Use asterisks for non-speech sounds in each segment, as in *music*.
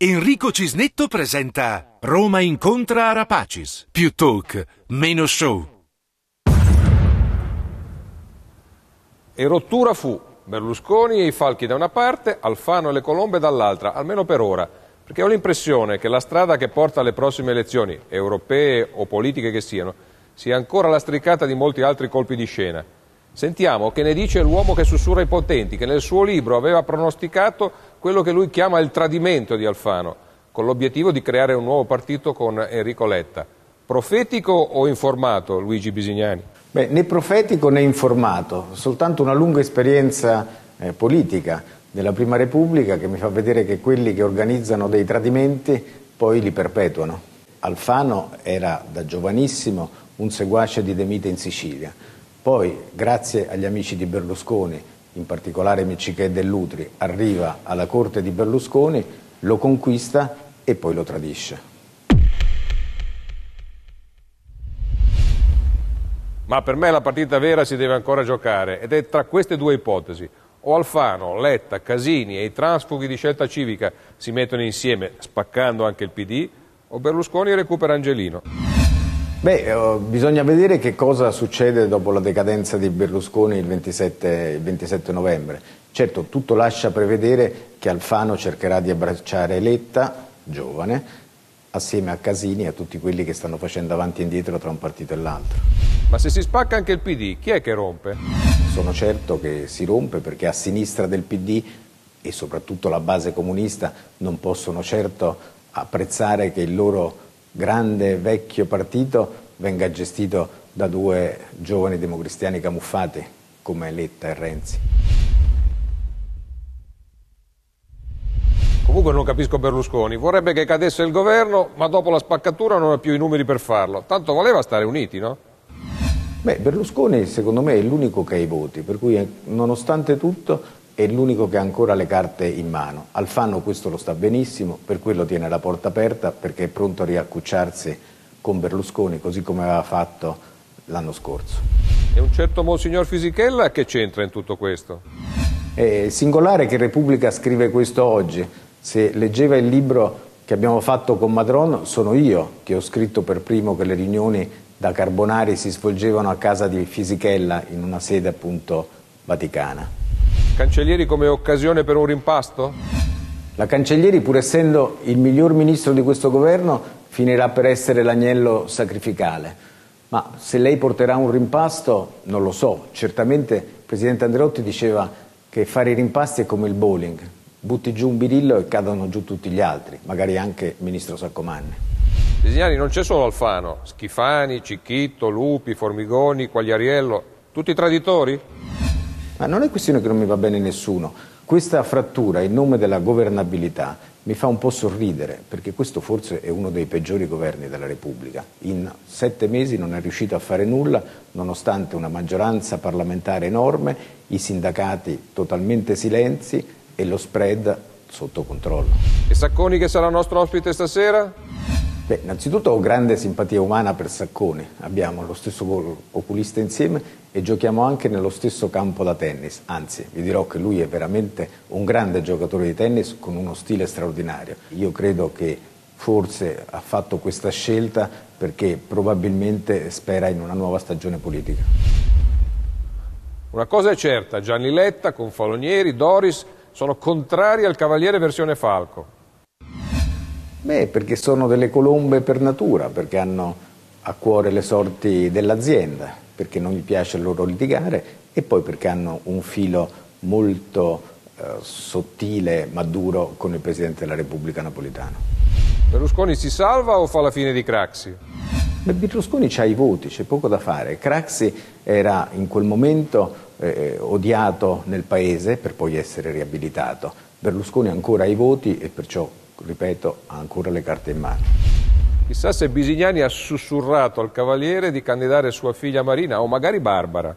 Enrico Cisnetto presenta Roma incontra Arapacis. Più talk, meno show. E rottura fu Berlusconi e i falchi da una parte, Alfano e le colombe dall'altra, almeno per ora. Perché ho l'impressione che la strada che porta alle prossime elezioni, europee o politiche che siano, sia ancora lastricata di molti altri colpi di scena. Sentiamo che ne dice l'uomo che sussurra i potenti, che nel suo libro aveva pronosticato quello che lui chiama il tradimento di Alfano, con l'obiettivo di creare un nuovo partito con Enrico Letta. Profetico o informato Luigi Bisignani? Beh, né profetico né informato, soltanto una lunga esperienza eh, politica della Prima Repubblica che mi fa vedere che quelli che organizzano dei tradimenti poi li perpetuano. Alfano era da giovanissimo un seguace di Demite in Sicilia poi, grazie agli amici di Berlusconi, in particolare Miccichè dell'Utri, arriva alla corte di Berlusconi, lo conquista e poi lo tradisce. Ma per me la partita vera si deve ancora giocare ed è tra queste due ipotesi. O Alfano, Letta, Casini e i transfughi di scelta civica si mettono insieme, spaccando anche il PD, o Berlusconi recupera Angelino. Beh, eh, bisogna vedere che cosa succede dopo la decadenza di Berlusconi il 27, il 27 novembre. Certo, tutto lascia prevedere che Alfano cercherà di abbracciare Letta, giovane, assieme a Casini e a tutti quelli che stanno facendo avanti e indietro tra un partito e l'altro. Ma se si spacca anche il PD, chi è che rompe? Sono certo che si rompe perché a sinistra del PD e soprattutto la base comunista non possono certo apprezzare che il loro grande vecchio partito venga gestito da due giovani democristiani camuffati come Letta e Renzi. Comunque non capisco Berlusconi, vorrebbe che cadesse il governo, ma dopo la spaccatura non ha più i numeri per farlo. Tanto voleva stare uniti, no? Beh, Berlusconi secondo me è l'unico che ha i voti, per cui eh, nonostante tutto è l'unico che ha ancora le carte in mano. Alfano questo lo sta benissimo, per quello tiene la porta aperta perché è pronto a riaccucciarsi con Berlusconi, così come aveva fatto l'anno scorso. E un certo Monsignor Fisichella che c'entra in tutto questo? È singolare che Repubblica scrive questo oggi. Se leggeva il libro che abbiamo fatto con Madron, sono io che ho scritto per primo che le riunioni da Carbonari si svolgevano a casa di Fisichella in una sede appunto vaticana. Cancellieri come occasione per un rimpasto? La Cancellieri, pur essendo il miglior ministro di questo governo, finirà per essere l'agnello sacrificale. Ma se lei porterà un rimpasto, non lo so. Certamente il Presidente Andreotti diceva che fare i rimpasti è come il bowling. Butti giù un birillo e cadono giù tutti gli altri, magari anche il Ministro Saccomanni. Designani non c'è solo Alfano, Schifani, Cicchitto, Lupi, Formigoni, Quagliariello, tutti traditori? Ma non è questione che non mi va bene nessuno. Questa frattura in nome della governabilità mi fa un po' sorridere, perché questo forse è uno dei peggiori governi della Repubblica. In sette mesi non è riuscito a fare nulla, nonostante una maggioranza parlamentare enorme, i sindacati totalmente silenzi e lo spread sotto controllo. E Sacconi che sarà il nostro ospite stasera? Beh, innanzitutto ho grande simpatia umana per Saccone, abbiamo lo stesso gol oculista insieme e giochiamo anche nello stesso campo da tennis, anzi vi dirò che lui è veramente un grande giocatore di tennis con uno stile straordinario. Io credo che forse ha fatto questa scelta perché probabilmente spera in una nuova stagione politica. Una cosa è certa, Gianni Letta con Falonieri, Doris sono contrari al Cavaliere versione Falco. Beh, perché sono delle colombe per natura, perché hanno a cuore le sorti dell'azienda, perché non gli piace loro litigare e poi perché hanno un filo molto eh, sottile ma duro con il Presidente della Repubblica Napolitano. Berlusconi si salva o fa la fine di Craxi? Beh, Berlusconi ha i voti, c'è poco da fare. Craxi era in quel momento eh, eh odiato nel paese per poi essere riabilitato. Berlusconi ancora ha i voti e perciò ripeto, ha ancora le carte in mano. Chissà se Bisignani ha sussurrato al cavaliere di candidare sua figlia Marina o magari Barbara.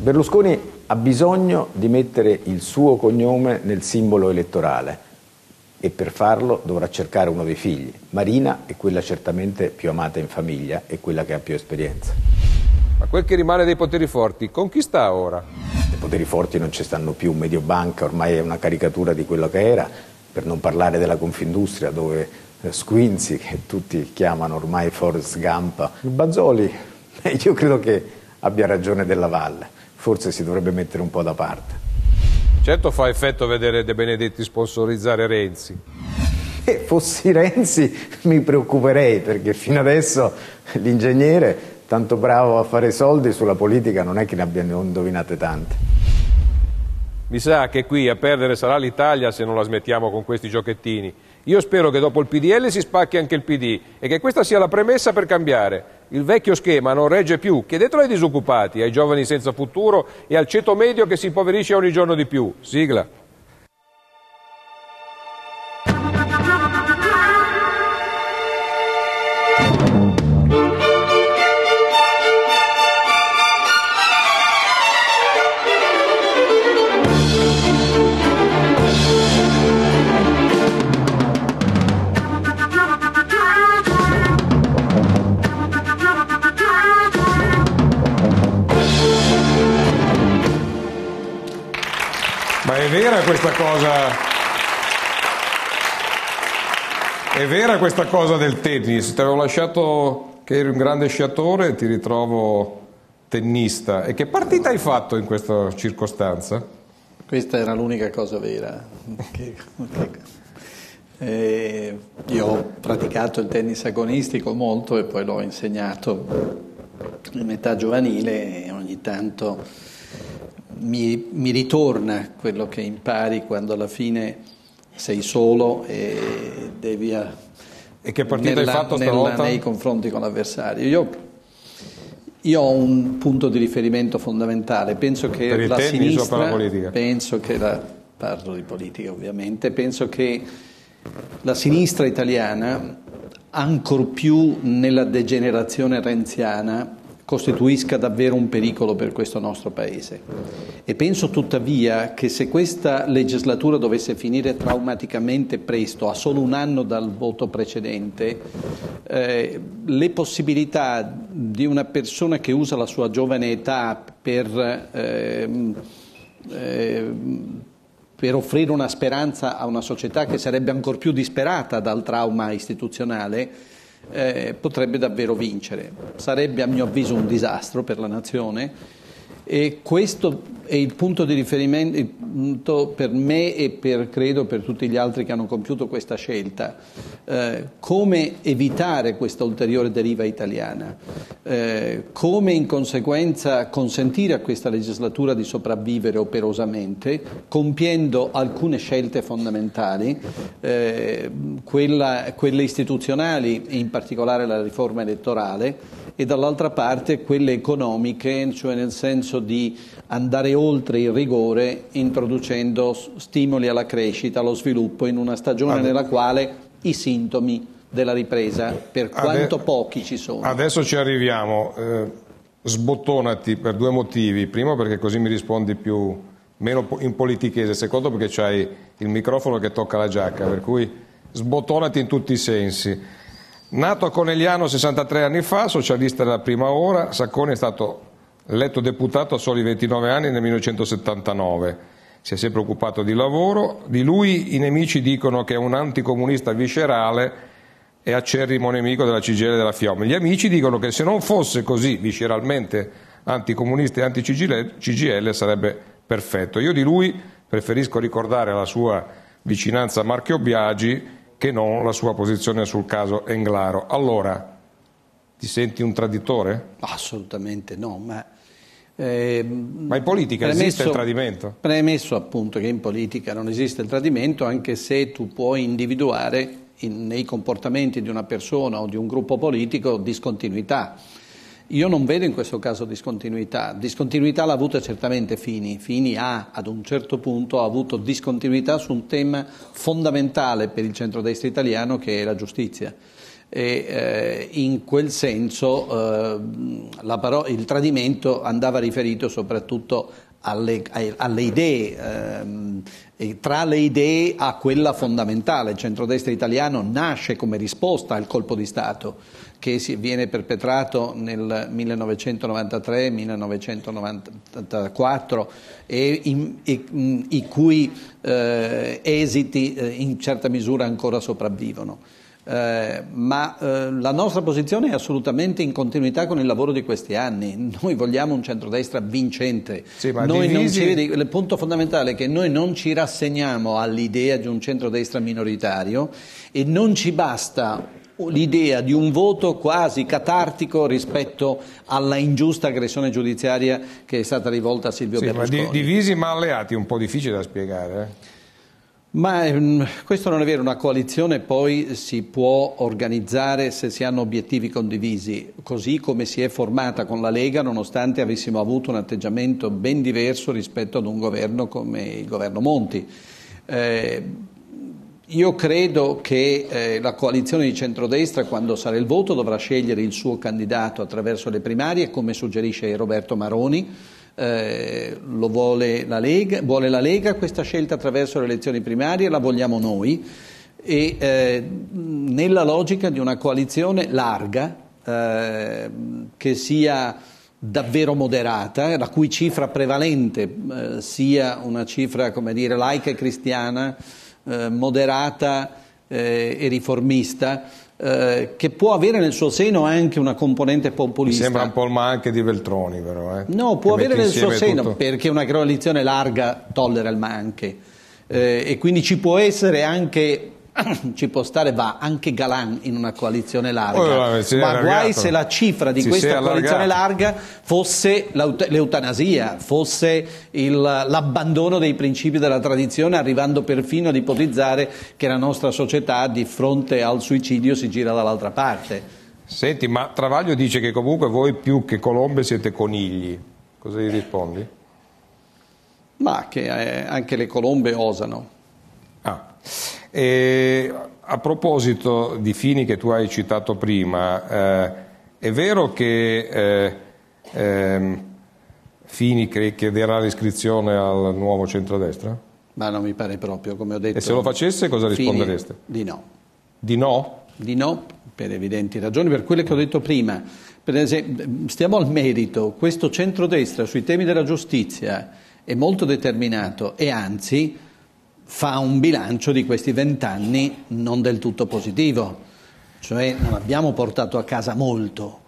Berlusconi ha bisogno di mettere il suo cognome nel simbolo elettorale e per farlo dovrà cercare uno dei figli. Marina è quella certamente più amata in famiglia e quella che ha più esperienza. Ma quel che rimane dei poteri forti, con chi sta ora? I poteri forti non ci stanno più, Mediobanca ormai è una caricatura di quello che era, per non parlare della Confindustria dove eh, Squinzi, che tutti chiamano ormai Forrest Gump, Bazzoli, *laughs* io credo che abbia ragione della Valle, forse si dovrebbe mettere un po' da parte. Certo fa effetto vedere De Benedetti sponsorizzare Renzi. Se fossi Renzi mi preoccuperei perché fino adesso l'ingegnere, tanto bravo a fare soldi, sulla politica non è che ne abbia indovinate tante. Mi sa che qui a perdere sarà l'Italia se non la smettiamo con questi giochettini. Io spero che dopo il PDL si spacchi anche il PD e che questa sia la premessa per cambiare. Il vecchio schema non regge più. Chiedetelo ai disoccupati, ai giovani senza futuro e al ceto medio che si impoverisce ogni giorno di più. Sigla. cosa... È vera questa cosa del tennis, ti avevo lasciato che eri un grande sciatore e ti ritrovo tennista. E che partita hai fatto in questa circostanza? Questa era l'unica cosa vera. *laughs* eh, io ho praticato il tennis agonistico molto e poi l'ho insegnato in età giovanile e ogni tanto mi, mi ritorna quello che impari quando alla fine sei solo e devi... A, e che partita nella, hai fatto stavolta? nei confronti con l'avversario. Io, io, ho un punto di riferimento fondamentale. Penso che per il la tennis sinistra, o per la politica? Penso che la, parlo di politica ovviamente, penso che la sinistra italiana, ancor più nella degenerazione renziana, costituisca davvero un pericolo per questo nostro Paese. E penso tuttavia che se questa legislatura dovesse finire traumaticamente presto, a solo un anno dal voto precedente, eh, le possibilità di una persona che usa la sua giovane età per, eh, eh, per offrire una speranza a una società che sarebbe ancora più disperata dal trauma istituzionale, eh, potrebbe davvero vincere. Sarebbe a mio avviso un disastro per la nazione e questo è il punto di riferimento per me e per, credo per tutti gli altri che hanno compiuto questa scelta. Eh, come evitare questa ulteriore deriva italiana? Eh, come in conseguenza consentire a questa legislatura di sopravvivere operosamente, compiendo alcune scelte fondamentali, eh, quella, quelle istituzionali e in particolare la riforma elettorale? e dall'altra parte quelle economiche, cioè nel senso di andare oltre il rigore introducendo stimoli alla crescita, allo sviluppo in una stagione nella quale i sintomi della ripresa, per quanto Ade... pochi ci sono. Adesso ci arriviamo, eh, sbottonati per due motivi, primo perché così mi rispondi più, meno in politichese, secondo perché c'hai il microfono che tocca la giacca, per cui sbottonati in tutti i sensi. Nato a Conegliano 63 anni fa, socialista della prima ora, Sacconi è stato eletto deputato a soli 29 anni nel 1979. Si è sempre occupato di lavoro. Di lui i nemici dicono che è un anticomunista viscerale e acerrimo nemico della CGL e della FIOM. Gli amici dicono che se non fosse così visceralmente anticomunista e anti-CGL sarebbe perfetto. Io di lui preferisco ricordare la sua vicinanza a Marchio Biagi che non la sua posizione sul caso Englaro. Allora, ti senti un traditore? Assolutamente no, ma... Eh, ma in politica premesso, esiste il tradimento? Premesso appunto che in politica non esiste il tradimento, anche se tu puoi individuare in, nei comportamenti di una persona o di un gruppo politico discontinuità io non vedo in questo caso discontinuità, discontinuità l'ha avuta certamente Fini, Fini ha ad un certo punto avuto discontinuità su un tema fondamentale per il centrodestra italiano che è la giustizia e eh, in quel senso eh, il tradimento andava riferito soprattutto alle, alle idee, eh, tra le idee a quella fondamentale. Il centrodestra italiano nasce come risposta al colpo di Stato che viene perpetrato nel 1993-1994 e, e mm, i cui eh, esiti eh, in certa misura ancora sopravvivono. Eh, ma eh, la nostra posizione è assolutamente in continuità con il lavoro di questi anni. Noi vogliamo un centrodestra vincente. Sì, divisi... ci, il punto fondamentale è che noi non ci rassegniamo all'idea di un centrodestra minoritario e non ci basta l'idea di un voto quasi catartico rispetto alla ingiusta aggressione giudiziaria che è stata rivolta a Silvio sì, Berlusconi. Ma divisi ma alleati, un po' difficile da spiegare. Eh? Ma ehm, questo non è vero, una coalizione poi si può organizzare se si hanno obiettivi condivisi, così come si è formata con la Lega nonostante avessimo avuto un atteggiamento ben diverso rispetto ad un governo come il governo Monti. Eh, io credo che eh, la coalizione di centrodestra, quando sarà il voto, dovrà scegliere il suo candidato attraverso le primarie, come suggerisce Roberto Maroni. Eh, lo vuole la, Lega, vuole la Lega questa scelta attraverso le elezioni primarie, la vogliamo noi. E eh, nella logica di una coalizione larga, eh, che sia davvero moderata, la cui cifra prevalente eh, sia una cifra, come dire, laica e cristiana eh, moderata eh, e riformista, eh, che può avere nel suo seno anche una componente populista. Mi sembra un po' il ma anche di Veltroni, però. Eh, no, può avere nel suo seno, tutto... perché una coalizione larga tollera il ma anche. Eh, e quindi ci può essere anche *coughs* ci può stare, va anche Galan in una coalizione larga, oh, ma guai se la cifra di si questa coalizione larga fosse l'eutanasia, fosse l'abbandono dei principi della tradizione, arrivando perfino ad ipotizzare che la nostra società di fronte al suicidio si gira dall'altra parte. Senti, ma Travaglio dice che comunque voi più che colombe siete conigli, cosa gli rispondi? Ma che eh, anche le colombe osano. Ah. E a proposito di fini che tu hai citato prima, eh, è vero che eh, eh, Fini chiederà l'iscrizione al nuovo centrodestra? Ma non mi pare proprio, come ho detto. E se lo facesse cosa Fini, rispondereste? Di no. Di no? Di no, per evidenti ragioni, per quelle che ho detto prima. Esempio, stiamo al merito, questo centrodestra sui temi della giustizia è molto determinato e anzi fa un bilancio di questi vent'anni non del tutto positivo, cioè non abbiamo portato a casa molto.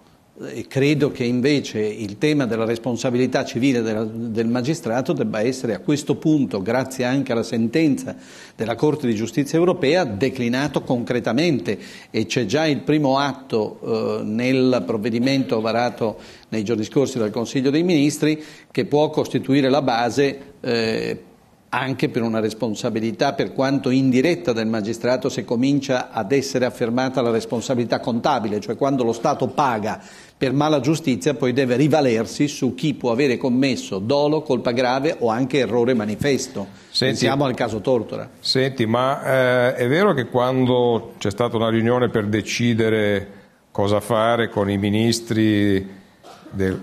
E credo che invece il tema della responsabilità civile del, del magistrato debba essere a questo punto, grazie anche alla sentenza della Corte di giustizia europea, declinato concretamente e c'è già il primo atto eh, nel provvedimento varato nei giorni scorsi dal Consiglio dei Ministri che può costituire la base eh, anche per una responsabilità, per quanto indiretta del magistrato, se comincia ad essere affermata la responsabilità contabile, cioè quando lo Stato paga per mala giustizia poi deve rivalersi su chi può avere commesso dolo, colpa grave o anche errore manifesto. Senti, Pensiamo al caso Tortora. Senti, ma eh, è vero che quando c'è stata una riunione per decidere cosa fare con i ministri del,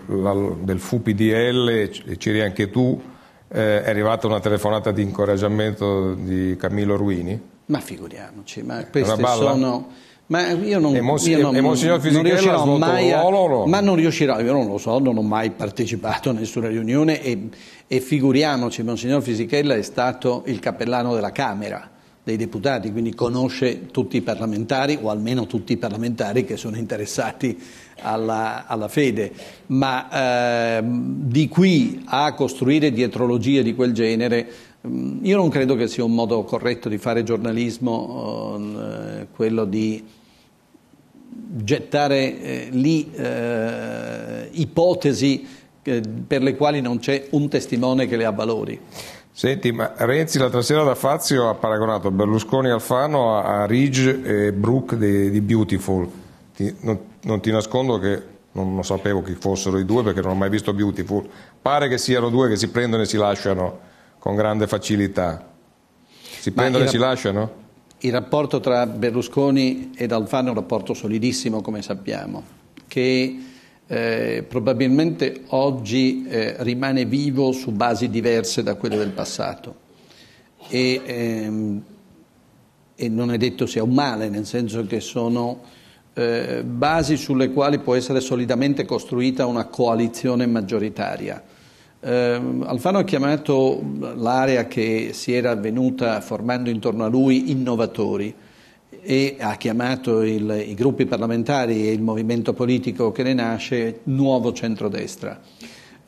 del FUPDL, e c'eri anche tu, eh, è arrivata una telefonata di incoraggiamento di Camillo Ruini. Ma figuriamoci, ma queste sono... Ma io non, e mons- io non, e non, non riuscirò mai a, Ma non riuscirò, io non lo so, non ho mai partecipato a nessuna riunione e, e figuriamoci, Monsignor Fisichella è stato il cappellano della Camera dei deputati, quindi conosce tutti i parlamentari o almeno tutti i parlamentari che sono interessati alla, alla fede, ma eh, di qui a costruire dietrologie di quel genere, mm, io non credo che sia un modo corretto di fare giornalismo mm, eh, quello di gettare eh, lì eh, ipotesi eh, per le quali non c'è un testimone che le avvalori. Senti, ma Renzi l'altra sera da Fazio ha paragonato Berlusconi e Alfano a, a Ridge e Brooke di, di Beautiful ti, non, non, ti nascondo che non, non, sapevo chi fossero i due perché non ho mai visto Beautiful. Pare che siano due che si prendono e si lasciano con grande facilità. Si prendono e si lasciano? Il rapporto tra Berlusconi ed Alfano è un rapporto solidissimo, come sappiamo, che eh, probabilmente oggi eh, rimane vivo su basi diverse da quelle del passato. E, ehm, e non è detto sia un male, nel senso che sono eh, basi sulle quali può essere solidamente costruita una coalizione maggioritaria. Eh, Alfano ha chiamato l'area che si era venuta formando intorno a lui innovatori e ha chiamato il, i gruppi parlamentari e il movimento politico che ne nasce nuovo centrodestra.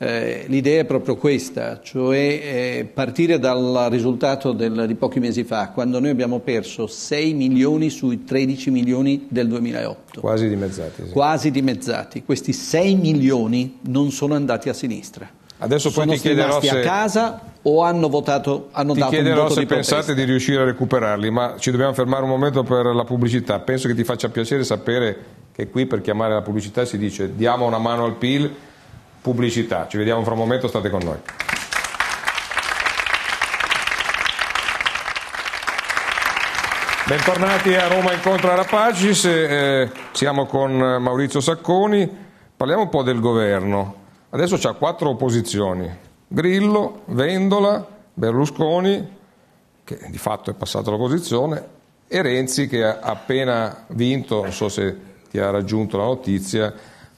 Eh, l'idea è proprio questa, cioè eh, partire dal risultato del, di pochi mesi fa, quando noi abbiamo perso 6 milioni sui 13 milioni del 2008. Quasi dimezzati. Sì. Quasi dimezzati. Questi 6 milioni non sono andati a sinistra. Adesso poi sono ti chiederò se... a casa o hanno votato hanno ti dato chiederò se di pensate di riuscire a recuperarli, ma ci dobbiamo fermare un momento per la pubblicità. Penso che ti faccia piacere sapere che qui per chiamare la pubblicità si dice diamo una mano al PIL pubblicità. Ci vediamo fra un momento, state con noi. Bentornati a Roma Incontro a Rapacis, eh, siamo con Maurizio Sacconi, parliamo un po' del governo. Adesso c'ha quattro opposizioni, Grillo, Vendola, Berlusconi, che di fatto è passato l'opposizione, e Renzi che ha appena vinto, non so se ti ha raggiunto la notizia,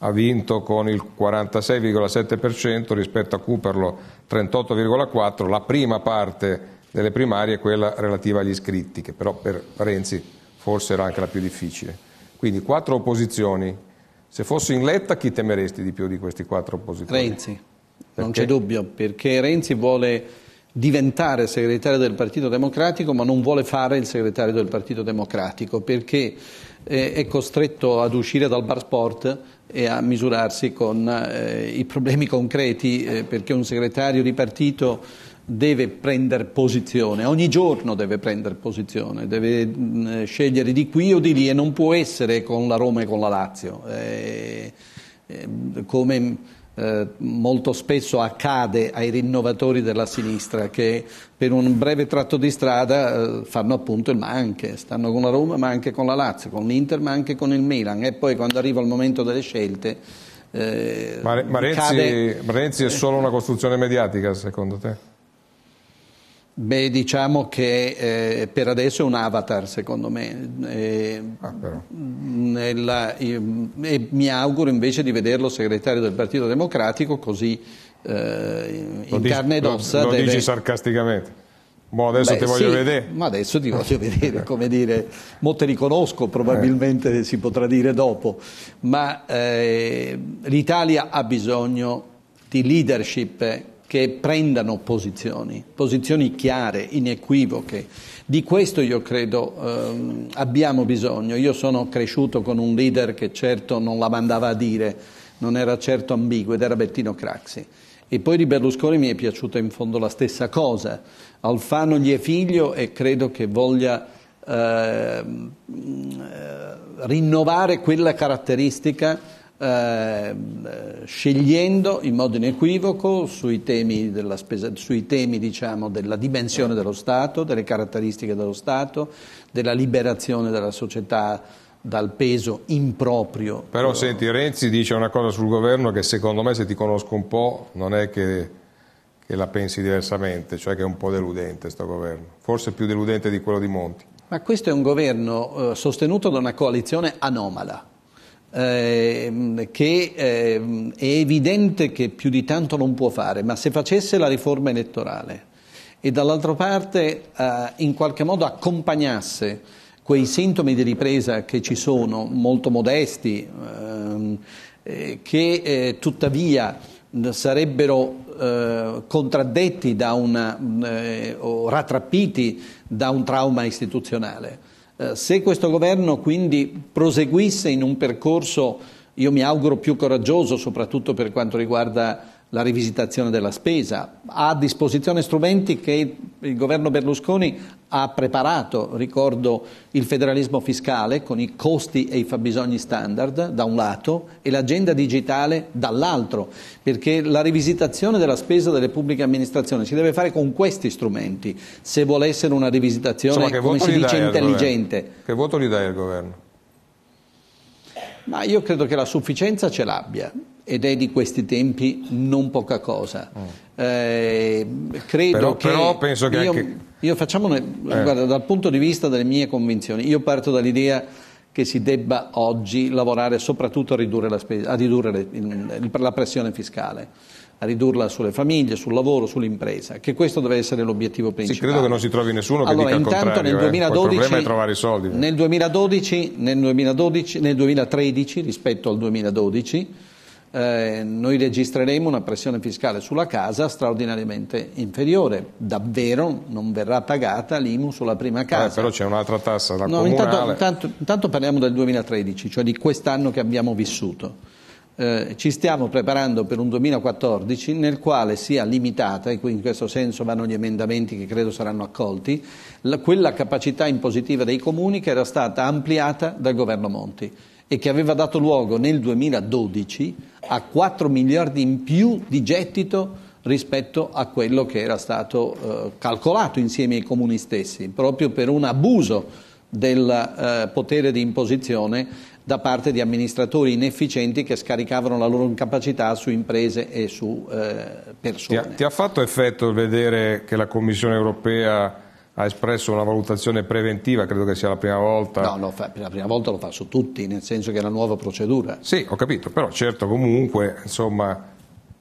ha vinto con il 46,7% rispetto a Cooperlo 38,4%, la prima parte delle primarie è quella relativa agli iscritti, che però per Renzi forse era anche la più difficile. Quindi quattro opposizioni. Se fossi in letta chi temeresti di più di questi quattro oppositori? Renzi, perché? non c'è dubbio, perché Renzi vuole diventare segretario del Partito Democratico ma non vuole fare il segretario del Partito Democratico perché eh, è costretto ad uscire dal bar sport e a misurarsi con eh, i problemi concreti eh, perché un segretario di partito deve prendere posizione, ogni giorno deve prendere posizione, deve mh, mm, eh, scegliere di qui o di lì e non può essere con la Roma e con la Lazio. Eh, ehm, come eh, molto spesso accade ai rinnovatori della sinistra che per un breve tratto di strada eh, fanno appunto il ma anche, stanno con la Roma ma anche con la Lazio, con l'Inter ma anche con il Milan e poi quando arriva il momento delle scelte... Eh, ma, ma, Renzi, cade... ma Renzi è eh. solo una costruzione mediatica secondo te? Beh, diciamo che eh, per adesso è un avatar, secondo me. E, eh, ah, nella, e, ehm, e mi auguro invece di vederlo segretario del Partito Democratico così eh, in dici, carne ed ossa. Lo, lo deve... dici sarcasticamente. Boh, adesso Beh, ti voglio sì, vedere. Ma adesso ti voglio *laughs* vedere, come dire, mo te li conosco, probabilmente eh. si potrà dire dopo. Ma eh, l'Italia ha bisogno di leadership che prendano posizioni, posizioni chiare, inequivoche. Di questo io credo ehm, abbiamo bisogno. Io sono cresciuto con un leader che certo non la mandava a dire, non era certo ambiguo ed era Bettino Craxi. E poi di Berlusconi mi è piaciuta in fondo la stessa cosa. Alfano gli è figlio e credo che voglia ehm, eh, rinnovare quella caratteristica Ehm, scegliendo in modo inequivoco sui temi, della, spesa, sui temi diciamo, della dimensione dello Stato, delle caratteristiche dello Stato, della liberazione della società dal peso improprio. Però senti, Renzi dice una cosa sul governo che secondo me se ti conosco un po' non è che, che la pensi diversamente, cioè che è un po' deludente questo governo, forse più deludente di quello di Monti. Ma questo è un governo eh, sostenuto da una coalizione anomala, Ehm, che ehm, è evidente che più di tanto non può fare, ma se facesse la riforma elettorale e dall'altra parte eh, in qualche modo accompagnasse quei sintomi di ripresa che ci sono, molto modesti, ehm, eh, che eh, tuttavia sarebbero contraddetti da una, o rattrappiti da un trauma istituzionale. Eh, se questo governo quindi proseguisse in un percorso, io mi auguro più coraggioso, soprattutto per quanto riguarda la rivisitazione della spesa, ha a disposizione strumenti che il governo Berlusconi ha preparato, ricordo il federalismo fiscale con i costi e i fabbisogni standard da un lato e l'agenda digitale dall'altro, perché la rivisitazione della spesa delle pubbliche amministrazioni si deve fare con questi strumenti, se vuole essere una rivisitazione Insomma, come si dice intelligente. Che voto gli dai al governo? Ma io credo che la sufficienza ce l'abbia ed è di questi tempi non poca cosa. Mm. Eh, credo però, che però penso che io, anche... io facciamo eh. guarda, dal punto di vista delle mie convinzioni, io parto dall'idea che si debba oggi lavorare soprattutto a ridurre la, spesa, a ridurre la pressione fiscale a ridurla sulle famiglie, sul lavoro, sull'impresa, che questo deve essere l'obiettivo principale. Sì, credo che non si trovi nessuno che allora, dica intanto nel 2012, eh. soldi, nel, 2012, nel, 2012, nel 2013 rispetto al 2012 eh, noi registreremo una pressione fiscale sulla casa straordinariamente inferiore. Davvero non verrà pagata l'IMU sulla prima casa. Eh, però c'è un'altra tassa da no, comunale. Intanto, intanto, intanto, parliamo del 2013, cioè di quest'anno che abbiamo vissuto. Eh, ci stiamo preparando per un 2014 nel quale sia limitata, e quindi in questo senso vanno gli emendamenti che credo saranno accolti, la, quella capacità impositiva dei comuni che era stata ampliata dal governo Monti e che aveva dato luogo nel 2012 a 4 miliardi in più di gettito rispetto a quello che era stato eh, calcolato insieme ai comuni stessi, proprio per un abuso del eh, potere di imposizione da parte di amministratori inefficienti che scaricavano la loro incapacità su imprese e su eh, persone. Ti ha, ti ha fatto effetto vedere che la Commissione europea ha espresso una valutazione preventiva, credo che sia la prima volta. No, no fa, la prima volta lo fa su tutti, nel senso che è una nuova procedura. Sì, ho capito, però certo comunque, insomma,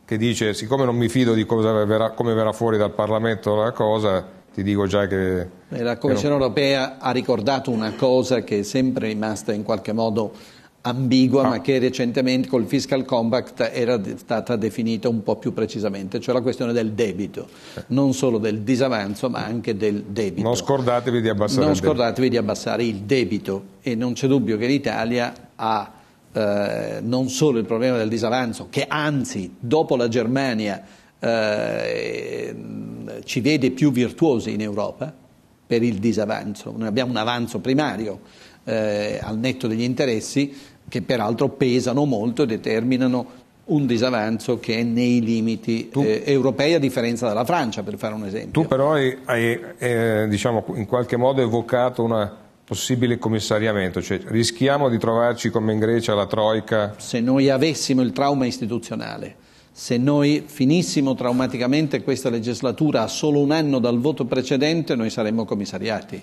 che dice siccome non mi fido di cosa verrà, come verrà fuori dal Parlamento la cosa, ti dico già che... La Commissione non... europea ha ricordato una cosa che è sempre rimasta in qualche modo ambigua, no. Ah. ma che recentemente col Fiscal Compact era stata definita un po' più precisamente, cioè la questione del debito, eh. non solo del disavanzo, ma anche del debito. Non scordatevi di abbassare, non il, debito. Di abbassare il debito e non c'è dubbio che l'Italia ha eh, non solo il problema del disavanzo, che anzi dopo la Germania eh, ci vede più virtuosi in Europa per il disavanzo, noi abbiamo un avanzo primario eh, al netto degli interessi, che peraltro pesano molto e determinano un disavanzo che è nei limiti tu, eh, europei a differenza della Francia, per fare un esempio. Tu però hai, hai eh, diciamo, in qualche modo evocato un possibile commissariamento, cioè rischiamo di trovarci come in Grecia la Troica? Se noi avessimo il trauma istituzionale, se noi finissimo traumaticamente questa legislatura a solo un anno dal voto precedente, noi saremmo commissariati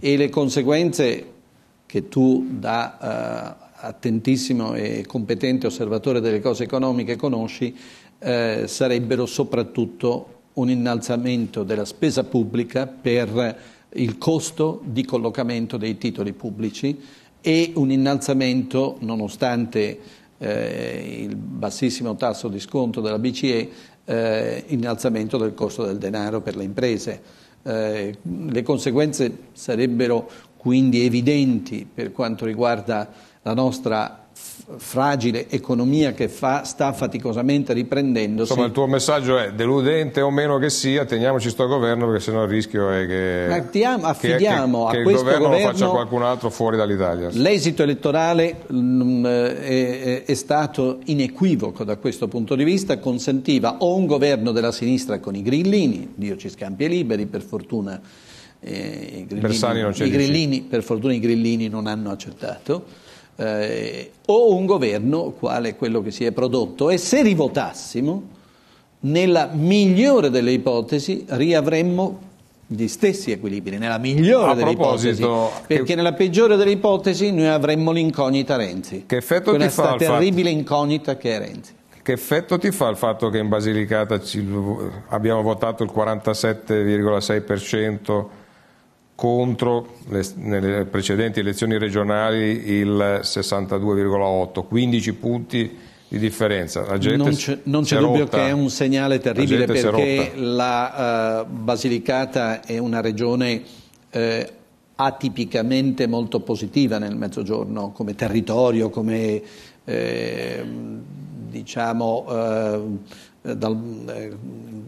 e le conseguenze che tu da... Eh, attentissimo e competente osservatore delle cose economiche conosci, eh, sarebbero soprattutto un innalzamento della spesa pubblica per il costo di collocamento dei titoli pubblici e un innalzamento, nonostante eh, il bassissimo tasso di sconto della BCE, eh, innalzamento del costo del denaro per le imprese. Eh, le conseguenze sarebbero quindi evidenti per quanto riguarda la nostra fragile economia che fa, sta faticosamente riprendendosi. Insomma, il tuo messaggio è deludente o meno che sia, teniamoci sto governo perché sennò il rischio è che, Attiamo, affidiamo che, che, che a questo governo, governo, lo faccia qualcun altro fuori dall'Italia. L'esito elettorale mh, mm, è, è, stato inequivoco da questo punto di vista, consentiva o un governo della sinistra con i grillini, Dio ci scampi e liberi per fortuna. Eh, i grillini, i grillini per fortuna i grillini non hanno accettato eh, o un governo quale quello che si è prodotto e se rivotassimo, nella migliore delle ipotesi riavremmo gli stessi equilibri, nella migliore A delle ipotesi, perché che... nella peggiore delle ipotesi noi avremmo l'incognita Renzi, che effetto ti fa terribile fatto... incognita che è Renzi. Che effetto ti fa il fatto che in Basilicata ci... abbiamo votato il 47,6%? contro le, nelle precedenti elezioni regionali il 62,8, 15 punti di differenza. non c'è, non c'è dubbio rotta. che è un segnale terribile la perché la uh, Basilicata è una regione uh, atipicamente molto positiva nel Mezzogiorno come territorio, come eh, diciamo, eh, eh, dal, eh,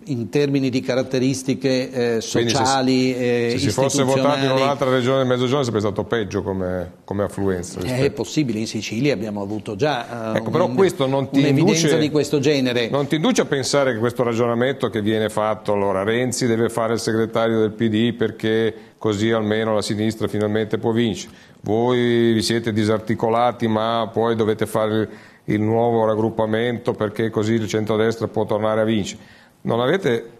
in termini di caratteristiche eh, sociali e se, se si fosse votato in un'altra regione del Mezzogiorno sarebbe stato peggio come, come affluenza. Rispetto. È possibile, in Sicilia abbiamo avuto già eh, ecco, un, un'evidenza induce, di questo genere. Non ti induce a pensare che questo ragionamento che viene fatto, allora Renzi deve fare il segretario del PD perché così almeno la sinistra finalmente può vincere. Voi vi siete disarticolati ma poi dovete fare Il, il nuovo raggruppamento perché così il centrodestra può tornare a vincere. Non avete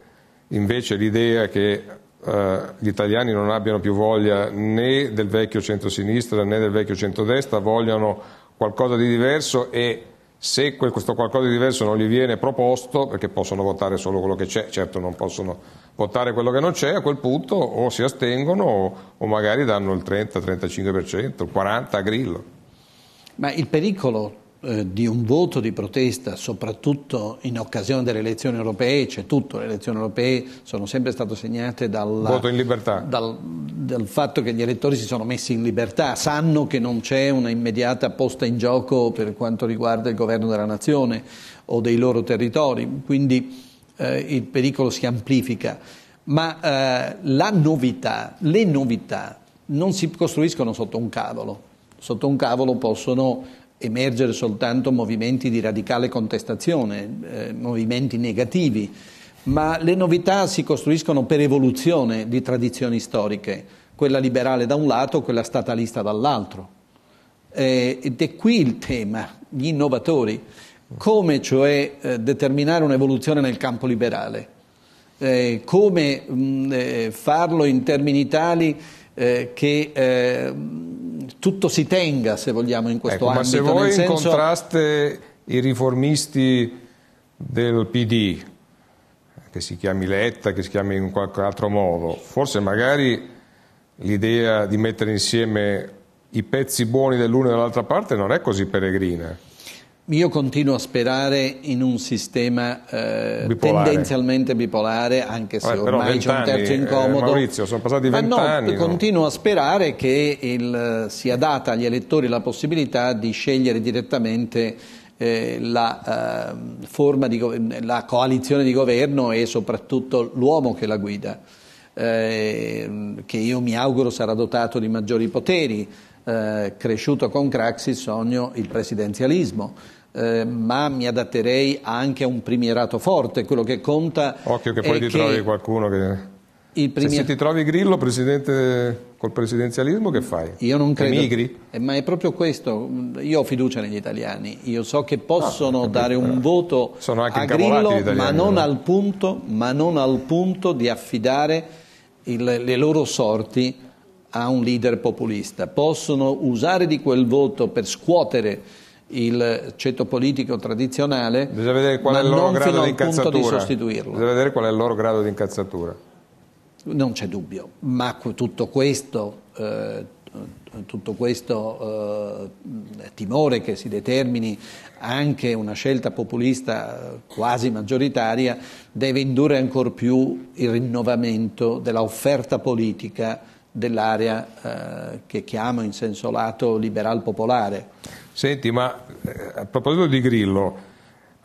invece l'idea che eh, gli italiani non abbiano più voglia né del vecchio centrosinistra né del vecchio centrodestra, vogliono qualcosa di diverso e se questo qualcosa di diverso non gli viene proposto, perché possono votare solo quello che c'è, certo non possono votare quello che non c'è, a quel punto o si astengono o, o magari danno il 30-35%, il 40% a grillo. Ma il pericolo eh, di un voto di protesta, soprattutto in occasione delle elezioni europee, c'è tutto, le elezioni europee sono sempre state segnate dalla, dal, dal, fatto che gli elettori si sono messi in libertà, sanno che non c'è una immediata posta in gioco per quanto riguarda il governo della nazione o dei loro territori, quindi eh, il pericolo si amplifica. Ma eh, la novità, le novità non si costruiscono sotto un cavolo, sotto un cavolo possono emergere soltanto movimenti di radicale contestazione, eh, movimenti negativi, ma le novità si costruiscono per evoluzione di tradizioni storiche, quella liberale da un lato, quella statalista dall'altro. Eh, ed è qui il tema, gli innovatori, come cioè eh, determinare un'evoluzione nel campo liberale, eh, come mh, eh, farlo in termini tali eh, che tutto si tenga, se vogliamo, in questo ecco, ambito. Ma se voi senso... incontraste i riformisti del PD, che si chiami Letta, che si chiami in qualche altro modo, forse magari l'idea di mettere insieme i pezzi buoni dell'una e dell'altra parte non è così peregrina. Io continuo a sperare in un sistema eh, bipolare. tendenzialmente bipolare, anche se Vabbè, ormai c'è un terzo eh, incomodo. Eh, Maurizio, sono passati vent'anni. No, no, continuo a sperare che il, sia data agli elettori la possibilità di scegliere direttamente eh, la, eh, di, la coalizione di governo e soprattutto l'uomo che la guida, ehm, che io mi auguro sarà dotato di maggiori poteri. Eh, cresciuto con Craxi sogno il presidenzialismo eh, ma mi adatterei anche a un primierato forte, quello che conta... Occhio che poi ti che trovi qualcuno che... Primi... Se ti trovi Grillo presidente, col presidenzialismo che fai? Io non credo. Emigri? Eh, ma è proprio questo, io ho fiducia negli italiani, io so che possono ah, dare un voto a Grillo, italiani, ma, non no? punto, ma non, al punto, di affidare il, le loro sorti a un leader populista. Possono usare di quel voto per scuotere il ceto politico tradizionale, Bisogna vedere qual è il loro grado di incazzatura. Di sostituirlo. Bisogna vedere qual è il loro grado di incazzatura. Non c'è dubbio, ma tutto questo, eh, tutto questo eh, timore che si determini anche una scelta populista eh, quasi maggioritaria deve indurre ancor più il rinnovamento dell'offerta politica dell'area eh, che chiamo in senso lato liberal popolare. Senti, ma eh, a proposito di Grillo,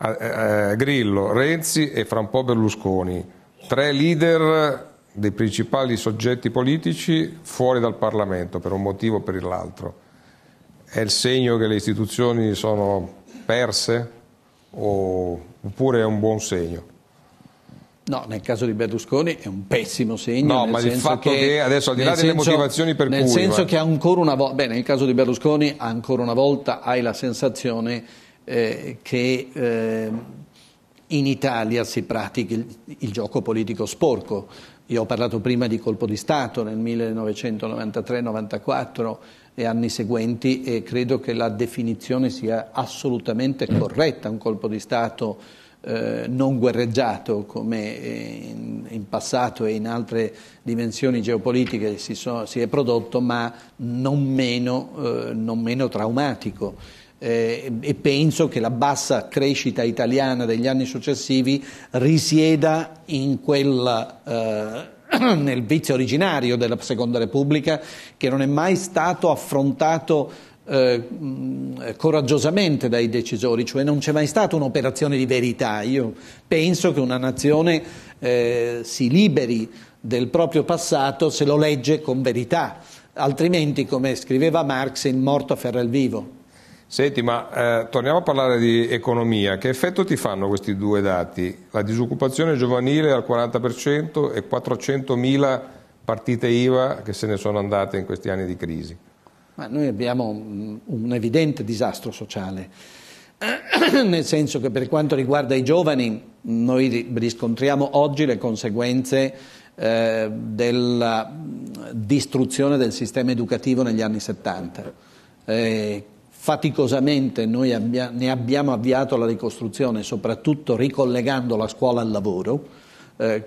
eh, eh, Grillo, Renzi e fra un po' Berlusconi, tre leader dei principali soggetti politici fuori dal Parlamento per un motivo o per l'altro. È il segno che le istituzioni sono perse oppure è un buon segno? No, nel caso di Berlusconi è un pessimo segno. No, ma il fatto che, che, adesso al di là delle senso, motivazioni per nel cui... Nel senso va. che ancora una volta, beh, nel caso di Berlusconi ancora una volta hai la sensazione eh, che eh, in Italia si pratichi il, il gioco politico sporco. Io ho parlato prima di colpo di Stato nel 1993-94 e anni seguenti e credo che la definizione sia assolutamente corretta, un colpo di Stato eh, non guerreggiato come in, in, passato e in altre dimensioni geopolitiche si, so, si è prodotto, ma non meno, eh, non meno traumatico. Eh, e penso che la bassa crescita italiana degli anni successivi risieda quella, eh, *clears throat* nel vizio originario della Seconda Repubblica che non è mai stato affrontato eh, coraggiosamente dai decisori, cioè non c'è mai stata un'operazione di verità. Io penso che una nazione eh, si liberi del proprio passato se lo legge con verità, altrimenti, come scriveva Marx, il morto afferra il vivo. Senti, ma eh, torniamo a parlare di economia. Che effetto ti fanno questi due dati? La disoccupazione giovanile al 40% e 400.000 partite IVA che se ne sono andate in questi anni di crisi. Ma noi abbiamo mm, un evidente disastro sociale, *clears throat* nel senso che per quanto riguarda i giovani noi riscontriamo oggi le conseguenze eh, della distruzione del sistema educativo negli anni 70. Eh, faticosamente noi abbia, ne abbiamo avviato la ricostruzione, soprattutto ricollegando la scuola al lavoro eh,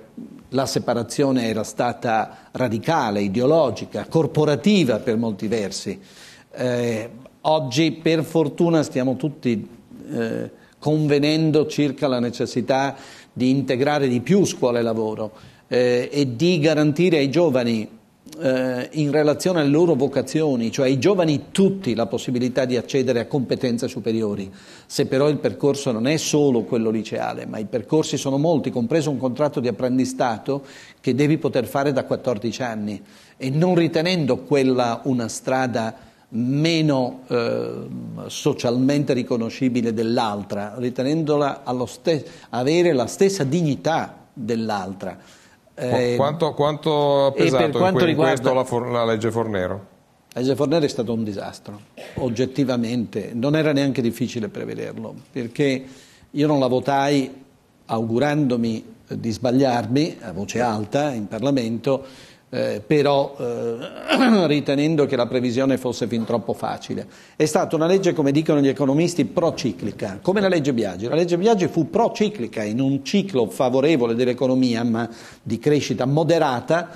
la separazione era stata radicale, ideologica, corporativa per molti versi. Eh, oggi per fortuna stiamo tutti eh, convenendo circa la necessità di integrare di più scuola e lavoro eh, e di garantire ai giovani eh, in relazione alle loro vocazioni, cioè ai giovani tutti la possibilità di accedere a competenze superiori, se però il percorso non è solo quello liceale, ma i percorsi sono molti, compreso un contratto di apprendistato che devi poter fare da 14 anni e non ritenendo quella una strada meno eh, socialmente riconoscibile dell'altra, ritenendola avere la stessa dignità dell'altra. Eh, quanto, quanto ha pesato quanto in riguarda... questo la, for... la legge Fornero? La legge Fornero è stato un disastro, oggettivamente, non era neanche difficile prevederlo, perché io non la votai augurandomi di sbagliarmi a voce alta in Parlamento, eh, però eh, *clears throat* ritenendo che la previsione fosse fin troppo facile. È stata una legge, come dicono gli economisti, prociclica, come la legge Biagi. La legge Biagi fu prociclica in un ciclo favorevole dell'economia, ma di crescita moderata,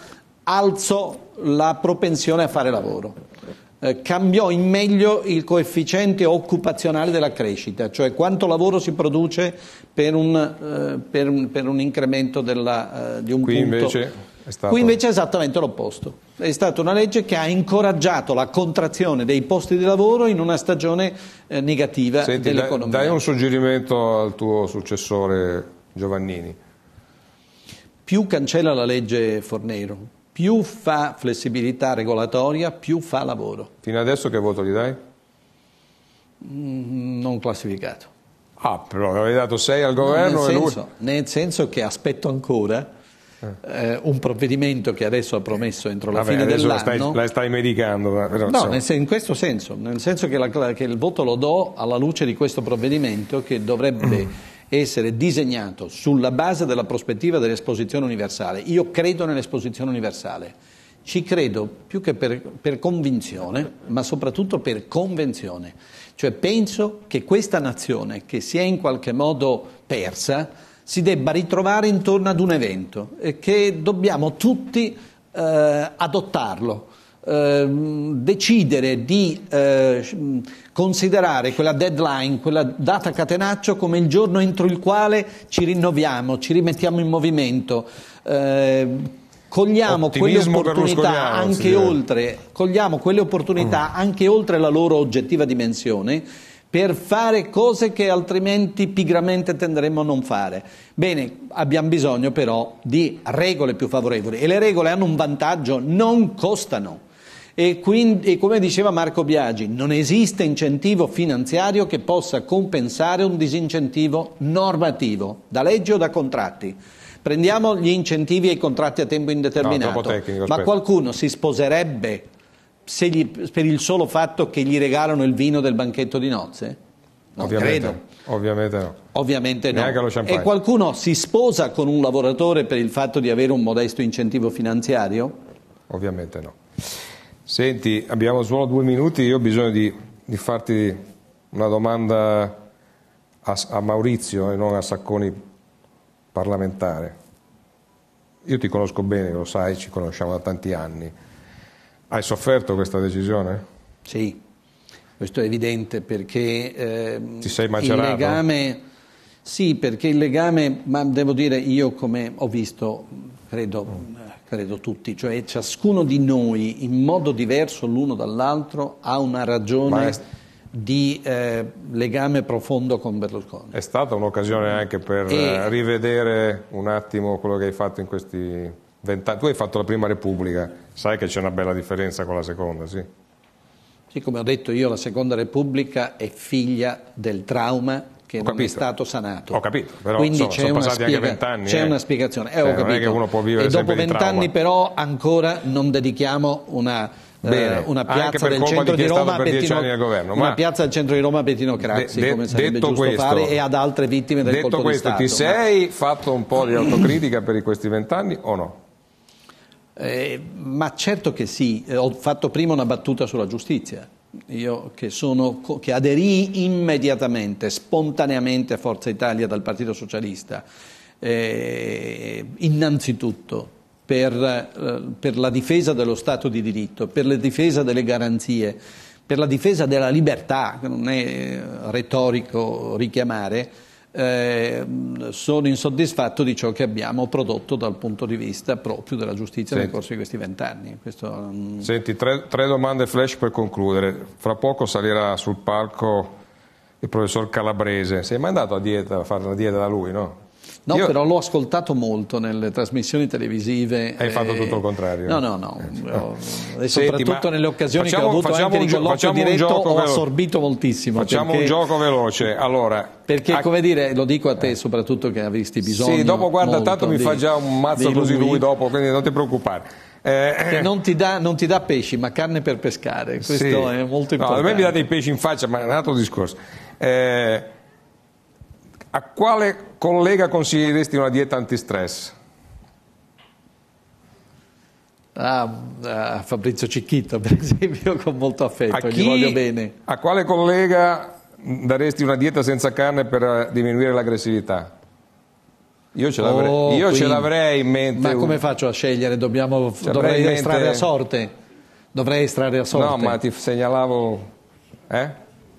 alzò la propensione a fare lavoro. Eh, cambiò in meglio il coefficiente occupazionale della crescita, cioè quanto lavoro si produce per un, eh, per, per un incremento della, eh, di un Qui punto. Invece Stato... Qui invece è esattamente l'opposto. È stata una legge che ha incoraggiato la contrazione dei posti di lavoro in una stagione eh, negativa Senti, dell'economia. Dai un suggerimento al tuo successore Giovannini. Più cancella la legge Fornero, più fa flessibilità regolatoria, più fa lavoro. Fino adesso che voto gli dai? Mm, non classificato. Ah, però avevi dato 6 al governo nel senso, e lui... Nel senso che aspetto ancora eh, un provvedimento che adesso ha promesso entro la Vabbè, fine dell'anno. La stai, stai medicando. Però, no, nel, in questo senso, nel senso che, la, che, il voto lo do alla luce di questo provvedimento che dovrebbe mm. essere disegnato sulla base della prospettiva dell'esposizione universale. Io credo nell'esposizione universale. Ci credo più che per, per convinzione, ma soprattutto per convenzione. Cioè penso che questa nazione, che si è in qualche modo persa, si debba ritrovare intorno ad un evento e che dobbiamo tutti eh, adottarlo. Eh, decidere di eh, considerare quella deadline, quella data catenaccio come il giorno entro il quale ci rinnoviamo, ci rimettiamo in movimento, eh, cogliamo quelle opportunità anche oltre, cogliamo quelle opportunità mm. anche oltre la loro oggettiva dimensione per fare cose che altrimenti pigramente tenderemmo a non fare. Bene, abbiamo bisogno però di regole più favorevoli e le regole hanno un vantaggio, non costano. E, quindi, e come diceva Marco Biagi, non esiste incentivo finanziario che possa compensare un disincentivo normativo, da legge o da contratti. Prendiamo gli incentivi ai contratti a tempo indeterminato, no, tecnico, ma qualcuno si sposerebbe gli, per il solo fatto che gli regalano il vino del banchetto di nozze? Non ovviamente, credo. Ovviamente no. Ovviamente no. E qualcuno si sposa con un lavoratore per il fatto di avere un modesto incentivo finanziario? Ovviamente no. Senti, abbiamo solo due minuti, io ho bisogno di, di farti una domanda a, a Maurizio e non a Sacconi parlamentare. Io ti conosco bene, lo sai, ci conosciamo da tanti anni. Hai sofferto questa decisione? Sì, questo è evidente perché... Eh, Ti sei macerato? Il legame, sì, perché il legame, ma devo dire io come ho visto, credo, credo tutti, cioè ciascuno di noi in modo diverso l'uno dall'altro ha una ragione è... di eh, legame profondo con Berlusconi. È stata un'occasione anche per e... Eh, rivedere un attimo quello che hai fatto in questi tu hai fatto la prima Repubblica, sai che c'è una bella differenza con la seconda, sì? Sì, come ho detto io, la seconda Repubblica è figlia del trauma che non è stato sanato. Ho capito, però Quindi insomma, c'è, una spiega- anni, c'è eh. una spiegazione. Eh, eh, non è che uno può vivere e dopo vent'anni però ancora non dedichiamo una, eh, Bene, una piazza del centro di, Roma Bettino, una piazza del centro di Roma a Bettino Crazzi, de, de, come sarebbe giusto questo, fare, e ad altre vittime del detto colpo questo, di Stato. Ti sei fatto un po' di autocritica per questi vent'anni o no? Eh, ma certo che sì, eh, ho fatto prima una battuta sulla giustizia, io che, sono, che aderì immediatamente, spontaneamente a Forza Italia dal Partito Socialista, eh, innanzitutto per, eh, per la difesa dello Stato di diritto, per la difesa delle garanzie, per la difesa della libertà, che non è eh, retorico richiamare, Ehm, sono insoddisfatto di ciò che abbiamo prodotto dal punto di vista proprio della giustizia Senti. nel corso di questi vent'anni. Questo... Mm, Senti, tre, tre, domande flash per concludere. Fra poco salirà sul palco il professor Calabrese. Sei mai andato a dieta, a fare una dieta da lui, no? No, Io... però l'ho ascoltato molto nelle trasmissioni televisive. Hai e... fatto eh, tutto il contrario. No, no, no. Io... Eh, *laughs* e Senti, soprattutto nelle occasioni facciamo, che ho avuto facciamo anche un, facciamo diretto, un gioco assorbito moltissimo. Facciamo perché... un gioco veloce. Allora, perché, a... come dire, lo dico a te soprattutto che avresti bisogno. Sì, dopo guarda, tanto di... mi fa già un mazzo così lui dopo, quindi non ti preoccupare. Eh, non, ti dà, pesci, ma carne per pescare. Questo sì. è molto importante. No, a me mi dà dei pesci in faccia, ma è un altro discorso. Eh, a quale collega consiglieresti una dieta antistress? a ah, eh, Fabrizio Cicchito, *laughs* per esempio, con molto affetto, chi, gli voglio bene. A quale collega daresti una dieta senza carne per eh, diminuire l'aggressività? Io, ce l'avrei, oh, io ce l'avrei, in mente. Ma come faccio a scegliere? Dobbiamo, dovrei mente... estrarre a sorte. Dovrei estrarre a sorte. No, ma ti segnalavo. Eh?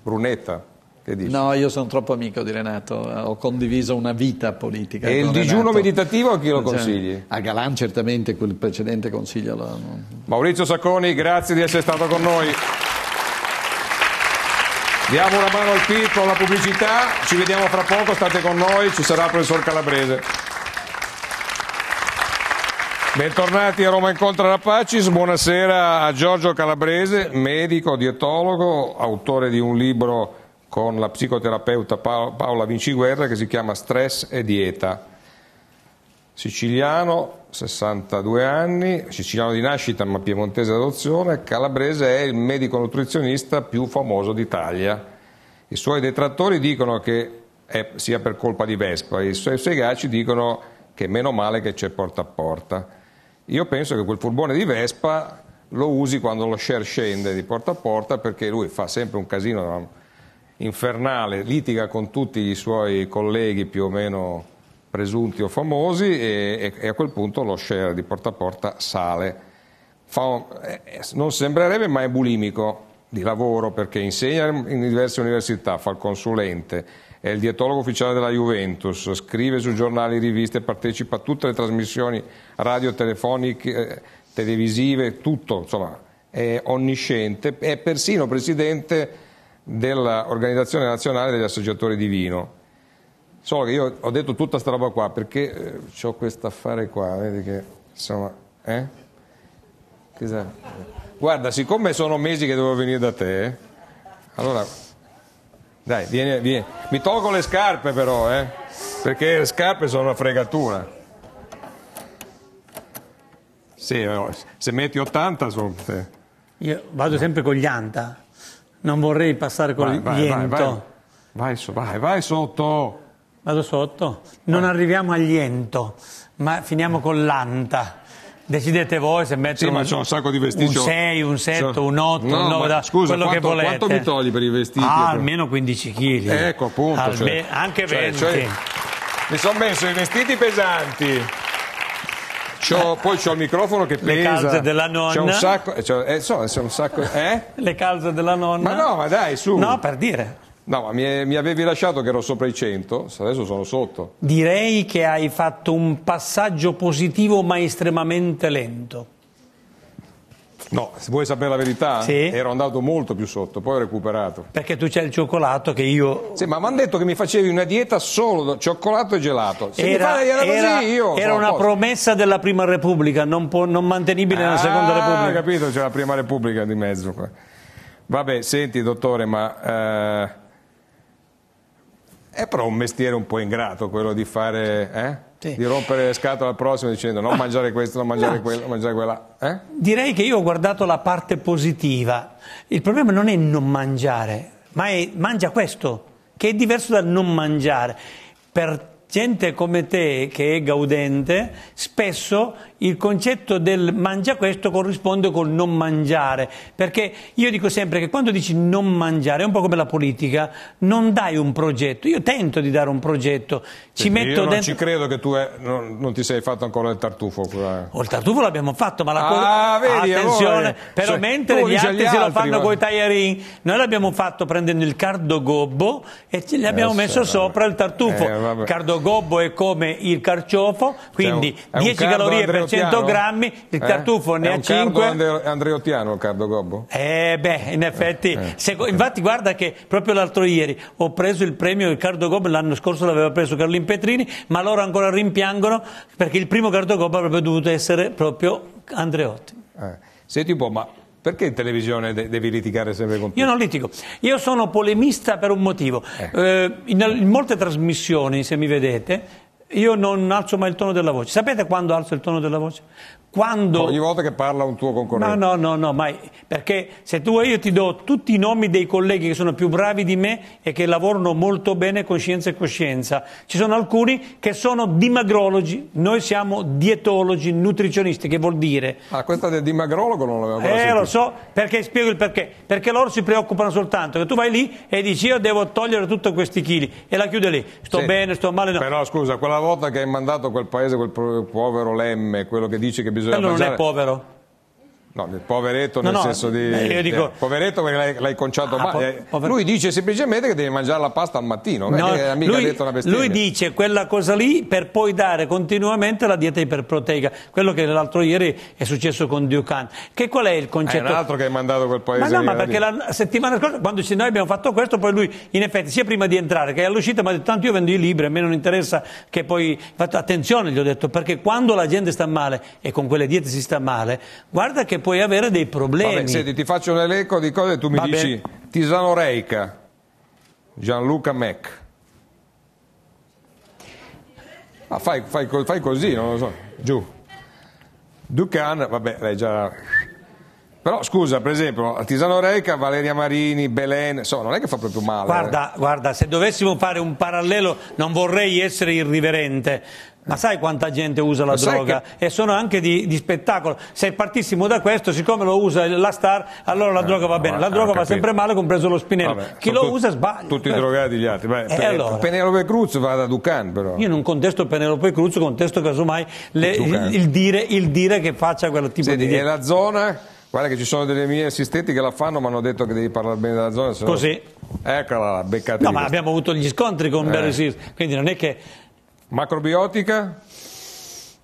Brunetta. Che dici? No, io sono troppo amico di Renato, eh, ho condiviso una vita politica. E il digiuno Renato. meditativo a chi lo cioè, consigli? Cioè, a Galan certamente quel precedente consiglio. Lo... Maurizio Sacconi, grazie di essere stato con noi. Diamo una mano al con la pubblicità, ci vediamo fra poco, state con noi, ci sarà il professor Calabrese. Bentornati a Roma Incontra la Pacis, buonasera a Giorgio Calabrese, medico, dietologo, autore di un libro con la psicoterapeuta Paola Vinciguerra che si chiama Stress e Dieta. Siciliano, 62 anni, siciliano di nascita ma piemontese d'adozione, calabrese è il medico nutrizionista più famoso d'Italia. I suoi detrattori dicono che è, sia per colpa di Vespa, i suoi segaci dicono che meno male che c'è porta a porta. Io penso che quel furbone di Vespa lo usi quando lo share scende di porta a porta perché lui fa sempre un casino infernale, litiga con tutti i suoi colleghi più o meno presunti o famosi e, e, a quel punto lo share di porta a porta sale. Un, eh, non sembrerebbe ma è bulimico di lavoro perché insegna in diverse università, fa il consulente, è il dietologo ufficiale della Juventus, scrive su giornali, riviste, partecipa a tutte le trasmissioni radio, telefoniche, eh, televisive, tutto, insomma, è onnisciente, è persino presidente dell'Organizzazione Nazionale degli Associatori di Vino. Solo che io ho detto tutta questa roba qua perché eh, ho questo affare qua, vedi che insomma, eh? Guarda, siccome sono mesi che devo venire da te, eh, allora dai, vieni, vieni. Mi tolgo le scarpe però, eh, perché le scarpe sono una fregatura. Sì, se metti 80 sono... Io vado sempre con gli anta. Non vorrei passare con vai, vai, liento. Vai, vai. Vai, vai, vai sotto. Vado sotto? Non vai. arriviamo all'iento, ma finiamo con l'anta. Decidete voi se mettere sì, un, ma c'è un sacco di vestiti. Un 6, un 7, un 8, no, un 9, da, quello quanto, che volete. Quanto mi togli per i vestiti? Ah, cioè- almeno 15 kg. Ecco, appunto. Cioè- Alme- cioè, anche 20. Cioè, cioè, mi sono messo i vestiti pesanti c'ho, eh. poi c'ho il microfono che pesa. Le calze della nonna. C'è un sacco, eh, eh so, un sacco eh? Le calze della nonna. Ma no, ma dai, su. No, per dire. No, ma mi, mi, avevi lasciato che ero sopra i 100, adesso sono sotto. Direi che hai fatto un passaggio positivo ma estremamente lento. No, se vuoi sapere la verità, sì. ero andato molto più sotto, poi ho recuperato. Perché tu c'hai il cioccolato che io... Sì, ma mi hanno detto che mi facevi una dieta solo da cioccolato e gelato. Se era, mi fai, era, così, io... Era una posto. promessa della Prima Repubblica, non, può, non mantenibile nella ah, Seconda Repubblica. Ah, capito, c'è la Prima Repubblica di mezzo qua. Vabbè, senti dottore, ma... Eh, è però un mestiere un po' ingrato quello di fare... Eh? Sì. Di rompere le scatole al prossimo dicendo non mangiare questo, non mangiare no. quello, non mangiare quella. Eh? Direi che io ho guardato la parte positiva. Il problema non è non mangiare, ma è mangia questo, che è diverso dal non mangiare. Per gente come te che è gaudente, spesso il concetto del mangia questo corrisponde col non mangiare, perché io dico sempre che quando dici non mangiare è un po' come la politica, non dai un progetto, io tento di dare un progetto, ci metto io non dentro... ci credo che tu è... Eh, non, non, ti sei fatto ancora il tartufo. Eh. O oh, il tartufo l'abbiamo fatto, ma la ah, co... vedi, attenzione, amore. però cioè, mentre gli altri, se lo fanno con i tagliarini, noi l'abbiamo fatto prendendo il cardo gobbo e gli abbiamo eh, messo sopra il tartufo. Eh, questo gobbo è come il carciofo, cioè, quindi cioè, 10 calorie per 100 grammi, il eh? tartufo ne ha 5. Andre, andreottiano il cardo gobbo? Eh beh, in eh, effetti, eh, eh. Se, infatti guarda che proprio l'altro ieri ho preso il premio il cardo gobbo, l'anno scorso l'aveva preso Carlin Petrini, ma loro ancora rimpiangono perché il primo cardo gobbo avrebbe dovuto essere proprio Andreotti. Eh, senti un po', ma perché in televisione devi litigare sempre con te? Io non litigo, io sono polemista per un motivo. Eh. Eh, in, in molte trasmissioni, se mi vedete, io non alzo mai il tono della voce. Sapete quando alzo il tono della voce? Quando... Ogni volta che parla un tuo concorrente. No, no, no, no, mai. Perché se tu e io ti do tutti i nomi dei colleghi che sono più bravi di me e che lavorano molto bene con scienza e coscienza, ci sono alcuni che sono dimagrologi, noi siamo dietologi, nutrizionisti, che vuol dire... Ah, questa del dimagrologo non l'avevo ancora Eh, sentito. lo so, perché spiego il perché. Perché loro si preoccupano soltanto che tu vai lì e dici io devo togliere tutti questi chili e la chiude lì. Sto sì. bene, sto male, no. Però scusa, quella volta che hai mandato quel paese quel povero Lemme, quello che dice che bisogna quello mangiare... non è povero. No, del poveretto nel no, no, senso di... Io dico, poveretto perché l'hai, l'hai conciato ah, po- eh, pover- Lui dice semplicemente che devi mangiare la pasta al mattino, no, lui, lui, dice quella cosa lì per poi dare continuamente la dieta iperproteica, quello che l'altro ieri è successo con Ducan. Che qual è il concetto? È eh, un altro che hai mandato quel paese. Ma no, ma perché la settimana scorsa quando noi abbiamo fatto questo, poi lui in effetti sia prima di entrare che all'uscita mi ha detto tanto io vendo i libri, a me non interessa che poi... attenzione gli ho detto, perché quando la gente sta male e con quelle diete si sta male, guarda che puoi avere dei problemi. Vabbè, senti, ti faccio un elenco di cose e tu mi Vabbè. dici Tisano Reica, Gianluca Mec. Ah, fai, fai, fai, così, non lo so, giù. Ducan, vabbè, lei già... Però scusa, per esempio, Tisano Reica, Valeria Marini, Belen, so, non è che fa proprio male. Guarda, eh. guarda, se dovessimo fare un parallelo, non vorrei essere irriverente, ma sai quanta gente usa la Ma droga? Che... E sono anche di, di, spettacolo. Se partissimo da questo, siccome lo usa la star, allora la eh, droga va bene. La ah, droga va sempre male, compreso lo spinello. Vabbè, Chi lo tu, usa sbaglia. Tutti Beh. drogati gli altri. Beh, eh, Pe allora. Penelope Cruz va da Ducan però. Io non contesto Penelope Cruz, contesto casomai le, il, dire, il, dire, che faccia quel tipo Senti, di... E la zona? Guarda che ci sono delle mie assistenti che la fanno, ma hanno detto che devi parlare bene della zona. Sennò... Così. Eccola, beccata. No, ma abbiamo avuto gli scontri con eh. Berry quindi non è che... Macrobiotica?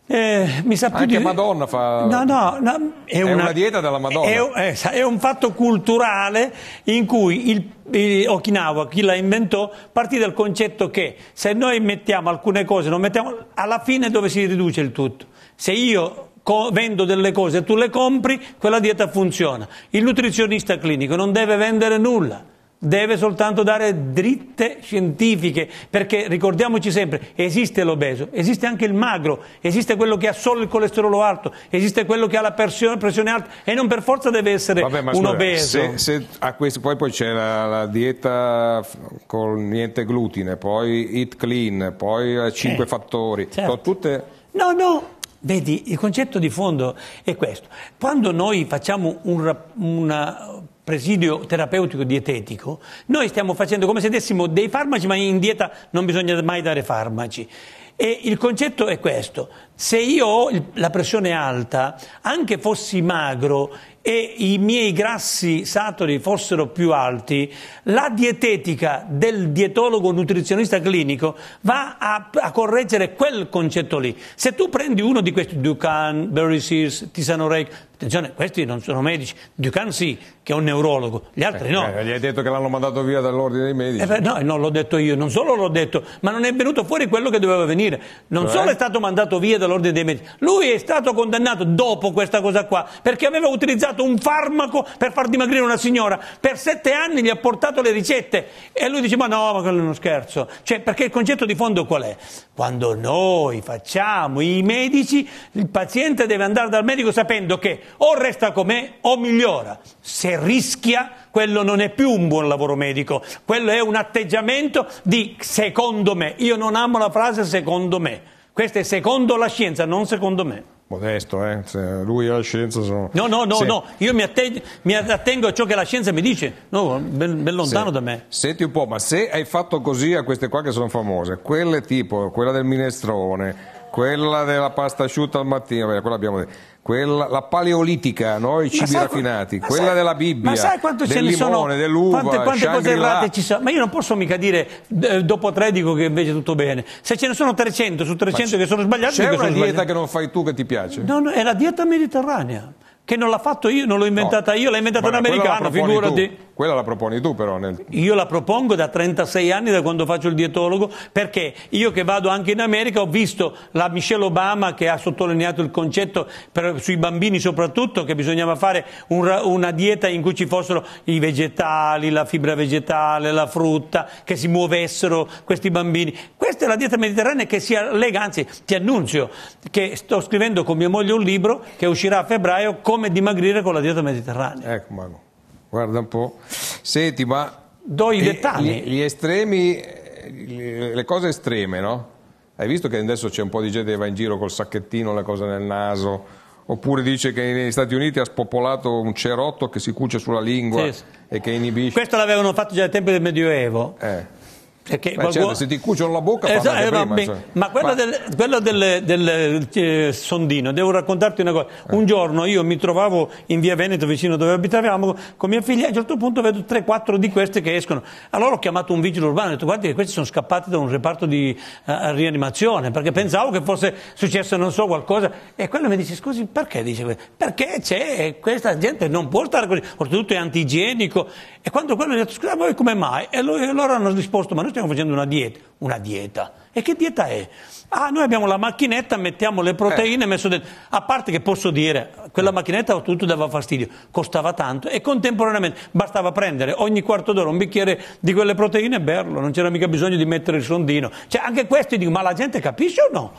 Eh, mi sa più Anche di... Madonna fa... No, no, no è, è una... una... dieta della Madonna. È, eh, è, un fatto culturale in cui il, il Okinawa, chi la inventò, partì dal concetto che se noi mettiamo alcune cose, mettiamo, alla fine dove si riduce il tutto? Se io vendo delle cose e tu le compri, quella dieta funziona. Il nutrizionista clinico non deve vendere nulla deve soltanto dare dritte scientifiche, perché ricordiamoci sempre, esiste l'obeso, esiste anche il magro, esiste quello che ha solo il colesterolo alto, esiste quello che ha la pressione alta e non per forza deve essere Vabbè, un scusa, obeso. Se, se questo, poi, poi c'è la, la, dieta con niente glutine, poi eat clean, poi cinque eh, fattori, certo. sono tutte... No, no, Vedi, il concetto di fondo è questo. Quando noi facciamo un, una presidio terapeutico dietetico, noi stiamo facendo come se dessimo dei farmaci, ma in dieta non bisogna mai dare farmaci. E il concetto è questo, se io ho la pressione alta, anche fossi magro e i miei grassi saturi fossero più alti, la dietetica del dietologo nutrizionista clinico va a, a correggere quel concetto lì. Se tu prendi uno di questi, Ducan, Berry Sears, Tisano Rake, attenzione, questi non sono medici, Ducan sì, che è un neurologo, gli altri eh, no. Eh, gli hai detto che l'hanno mandato via dall'ordine dei medici. Eh, beh, no, non l'ho detto io, non solo l'ho detto, ma non è venuto fuori quello che doveva venire. Non cioè? solo è stato mandato via dall'ordine all'ordine dei medici. Lui è stato condannato dopo questa cosa qua perché aveva utilizzato un farmaco per far dimagrire una signora. Per sette anni gli ha portato le ricette e lui dice ma no, ma quello è uno scherzo. Cioè, perché il concetto di fondo qual è? Quando noi facciamo i medici, il paziente deve andare dal medico sapendo che o resta com'è o migliora. Se rischia, quello non è più un buon lavoro medico, quello è un atteggiamento di secondo me. Io non amo la frase secondo me. Questo è secondo la scienza, non secondo me. Modesto, eh? lui e la scienza sono... No, no, no, sì. no. io mi, atte- mi, attengo a ciò che la scienza mi dice, no, ben, ben lontano sì. da me. Senti un po', ma se hai fatto così a queste qua che sono famose, quelle tipo, quella del minestrone, quella della pasta asciutta al mattino, quella abbiamo detto quella, la paleolitica, no? i cibi sai, raffinati, quella sai, della Bibbia, ma sai quanto del ce limone, sono, dell'uva, quante, quante cose errate ci sono. Ma io non posso mica dire eh, dopo tre dico che invece è tutto bene. Se ce ne sono 300 su 300 che sono sbagliati, c'è una dieta sbagliate. che non fai tu che ti piace? No, no, è la dieta mediterranea che non l'ha fatto io, non l'ho inventata no, io, l'ha inventata un americano, figurati. Tu, quella la proponi tu però. Nel... Io la propongo da 36 anni, da quando faccio il dietologo, perché io che vado anche in America ho visto la Michelle Obama che ha sottolineato il concetto per, sui bambini soprattutto che bisognava fare un, una dieta in cui ci fossero i vegetali, la fibra vegetale, la frutta, che si muovessero questi bambini. Questa è la dieta mediterranea che si allega, anzi ti annunzio che sto scrivendo con mia moglie un libro che uscirà a febbraio come dimagrire con la dieta mediterranea. Ecco, Manu, guarda un po'. Senti, ma... Do i dettagli. Gli, gli estremi, eh, le cose estreme, no? Hai visto che adesso c'è un po' di gente che va in giro col sacchettino, la cosa nel naso, oppure dice che negli Stati Uniti ha spopolato un cerotto che si cuce sulla lingua sì, sì. e che inibisce. Questo l'avevano fatto già ai tempi del Medioevo. Eh. Perché Beh, qualcuno... certo, se ti cuciono la bocca esatto, eh, prima, cioè. Ma quella, ma... Del, quella del, del eh, sondino, devo raccontarti una cosa. Eh. Un giorno io mi trovavo in via Veneto, vicino dove abitavamo, con mia figlia, e a un certo punto vedo 3-4 di queste che escono. Allora ho chiamato un vigile urbano e ho detto guardi che questi sono scappati da un reparto di uh, rianimazione, perché pensavo che fosse successo non so qualcosa. E quello mi dice scusi perché dice questo? Perché c'è questa gente non può stare così, oltretutto è antigienico. E quando quello mi ha detto scusa voi come mai? E, lui, e loro hanno risposto ma noi noi stiamo facendo una dieta, una dieta. E che dieta è? Ah, noi abbiamo la macchinetta, mettiamo le proteine, eh. messo dentro. A parte che posso dire, quella mm. macchinetta tutto dava fastidio, costava tanto e contemporaneamente bastava prendere ogni quarto d'ora un bicchiere di quelle proteine e berlo, non c'era mica bisogno di mettere il sondino. Cioè, anche questo dico, ma la gente capisce o no?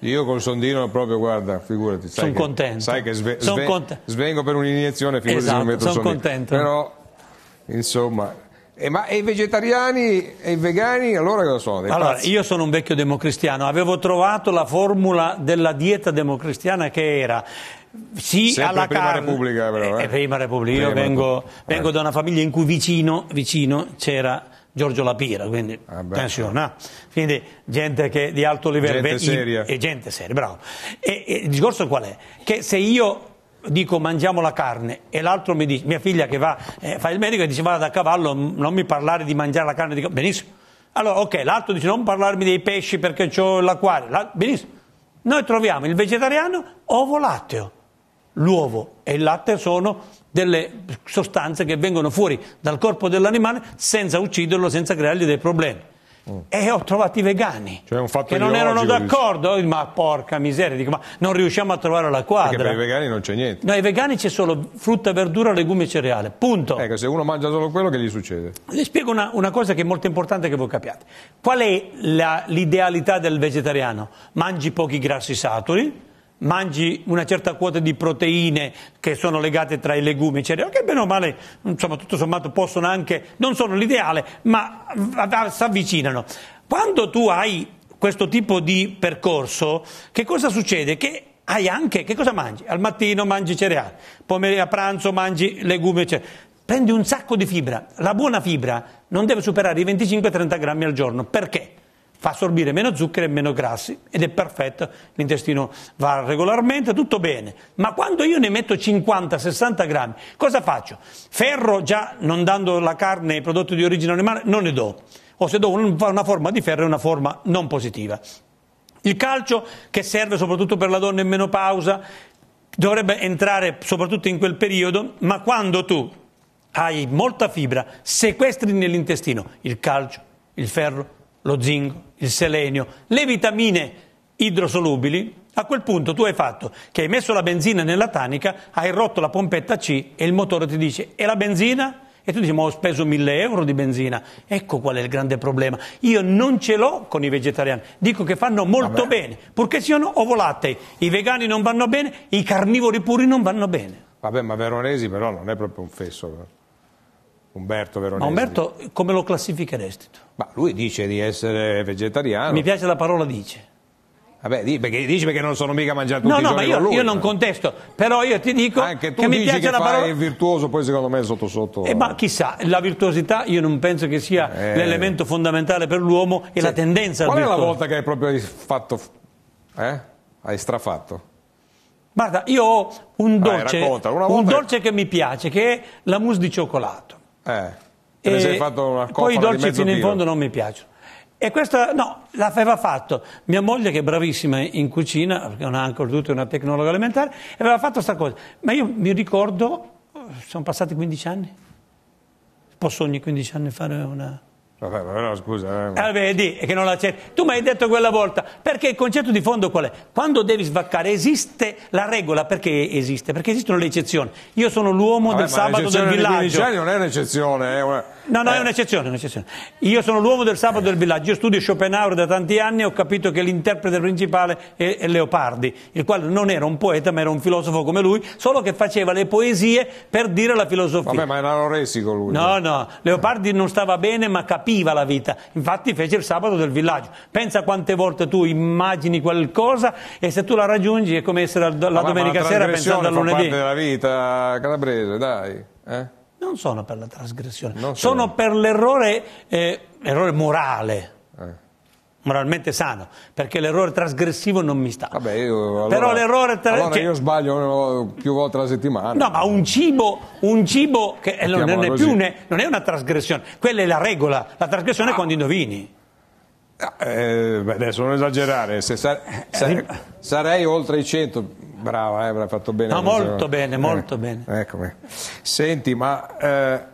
Io col sondino proprio, guarda, figurati. Sono contento. Sai che sve, sve, content- svengo per un'iniezione, figurati esatto, se non esatto, metto il sondino. Sono contento. Però, insomma... Eh, ma i vegetariani e i vegani allora cosa sono? Dei allora, pazzi? io sono un vecchio democristiano, avevo trovato la formula della dieta democristiana che era sì Sempre alla prima carne. Repubblica però, eh? Eh, eh prima Repubblica, prima io vengo, eh. vengo, da una famiglia in cui vicino, vicino c'era Giorgio Lapira, quindi ah beh, quindi gente che, di alto livello gente seria. e gente seria, bravo. E, e il discorso qual è? Che se io dico mangiamo la carne e l'altro mi dice, mia figlia che va, eh, fa il medico e dice vada da cavallo, non mi parlare di mangiare la carne, dico benissimo. Allora ok, l'altro dice non parlarmi dei pesci perché ho l'acquario, benissimo. Noi troviamo il vegetariano ovo latteo. L'uovo e il latte sono delle sostanze che vengono fuori dal corpo dell'animale senza ucciderlo, senza creargli dei problemi. E ho trovato i vegani cioè che non erano d'accordo, dice. ma porca miseria, dico, ma non riusciamo a trovare la quadra. Perché per i vegani non c'è niente. No, i vegani c'è solo frutta, verdura, legumi e cereale, punto. Ecco, se uno mangia solo quello che gli succede? Le spiego una, una cosa che è molto importante che voi capiate. Qual è l'idealità del vegetariano? Mangi pochi grassi saturi, mangi una certa quota di proteine che sono legate tra i legumi, eccetera, che bene o male, insomma, tutto sommato possono anche, non sono l'ideale, ma si avvicinano. Quando tu hai questo tipo di percorso, che cosa succede? Che hai anche, che cosa mangi? Al mattino mangi cereali, pomeriggio a pranzo mangi legumi, eccetera. Prendi un sacco di fibra, la buona fibra non deve superare i 25-30 grammi al giorno, perché? fa assorbire meno zuccheri e meno grassi ed è perfetto, l'intestino va regolarmente, tutto bene. Ma quando io ne metto 50-60 grammi, cosa faccio? Ferro già non dando la carne ai prodotti di origine animale non ne do, o se do una forma di ferro è una forma non positiva. Il calcio che serve soprattutto per la donna in menopausa dovrebbe entrare soprattutto in quel periodo, ma quando tu hai molta fibra, sequestri nell'intestino il calcio, il ferro, lo zinco, il selenio, le vitamine idrosolubili, a quel punto tu hai fatto che hai messo la benzina nella tanica, hai rotto la pompetta C e il motore ti dice e la benzina? E tu dici ma ho speso 1000 euro di benzina. Ecco qual è il grande problema. Io non ce l'ho con i vegetariani. Dico che fanno molto Vabbè. bene, purché siano ovolattei. I vegani non vanno bene, i carnivori puri non vanno bene. Vabbè ma Veronesi però non è proprio un fesso. Umberto Veronesi. Ma Umberto come lo classificheresti tu? Ma lui dice di essere vegetariano. Mi piace la parola dice. Vabbè, dici perché, dici perché non sono mica mangiato tutti no, no, ma io, lui, io, non contesto, però io ti dico Anche tu che mi piace che la parola... è virtuoso, poi secondo me è sotto sotto... Eh, ma chissà, la virtuosità io non penso che sia eh... l'elemento fondamentale per l'uomo e sì. la tendenza Qual al Qual è la volta che hai proprio fatto... Eh? Hai strafatto? Guarda, io ho un dolce, ah, racconta, un dolce che mi piace, che è la mousse di cioccolato. Eh. E poi i dolci fino in fondo non mi piacciono. E questa, no, l'aveva fatto. Mia moglie, che è bravissima in cucina, perché non ha ancora tutto, è una tecnologa alimentare, aveva fatto questa cosa. Ma io mi ricordo, sono passati 15 anni, posso ogni 15 anni fare una... Vabbè, però scusa. Eh. Ah, vedi, che non l'accetti. Tu mi hai detto quella volta, perché il concetto di fondo qual è? Quando devi svaccare esiste la regola, perché esiste? Perché esistono le eccezioni. Io sono l'uomo Vabbè, del sabato del villaggio. Ma l'eccezione non è un'eccezione, è una No, no, eh. è un'eccezione, un'eccezione, Io sono l'uomo del sabato eh. del villaggio, io studio Schopenhauer da tanti anni e ho capito che l'interprete principale è, è, Leopardi, il quale non era un poeta ma era un filosofo come lui, solo che faceva le poesie per dire la filosofia. Vabbè, ma era oresico lui. No, no, Leopardi non stava bene ma capiva la vita, infatti fece il sabato del villaggio. Pensa quante volte tu immagini qualcosa e se tu la raggiungi è come essere la, la ma domenica ma sera pensando al lunedì. Ma parte della vita calabrese, dai. Eh? non sono per la trasgressione, sono. sono per l'errore eh, morale. Eh moralmente sano, perché l'errore trasgressivo non mi sta. Vabbè, io, allora, Però l'errore tra... allora cioè... io sbaglio più volte alla settimana. No, ma un cibo, un cibo che Mettiamo eh, non è, più ne... non è una trasgressione, quella è la regola, la trasgressione ah. è quando indovini. Ah, eh, beh, adesso non esagerare, sa... Eh, sarei oltre i 100 Brava, Ebra, eh, hai fatto bene. No, molto so. bene, molto eh, bene. Eccomi. Eh. Senti, ma eh,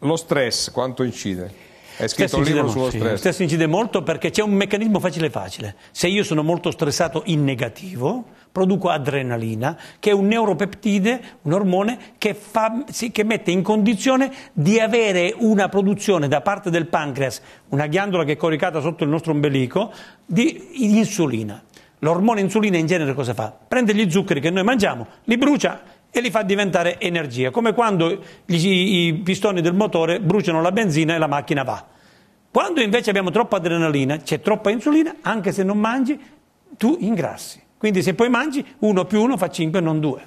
lo stress quanto incide? È scritto stress un libro sullo sì. stress. Stress incide molto perché c'è un meccanismo facile facile. Se io sono molto stressato in negativo, produco adrenalina, che è un neuropeptide, un ormone che, fa, sì, che mette in condizione di avere una produzione da parte del pancreas, una ghiandola che è coricata sotto il nostro ombelico, di insulina L'ormone insulina in genere cosa fa? Prende gli zuccheri che noi mangiamo, li brucia e li fa diventare energia, come quando gli, i pistoni del motore bruciano la benzina e la macchina va. Quando invece abbiamo troppa adrenalina, c'è troppa insulina, anche se non mangi, tu ingrassi. Quindi se poi mangi, 1 più 1 fa 5 non 2.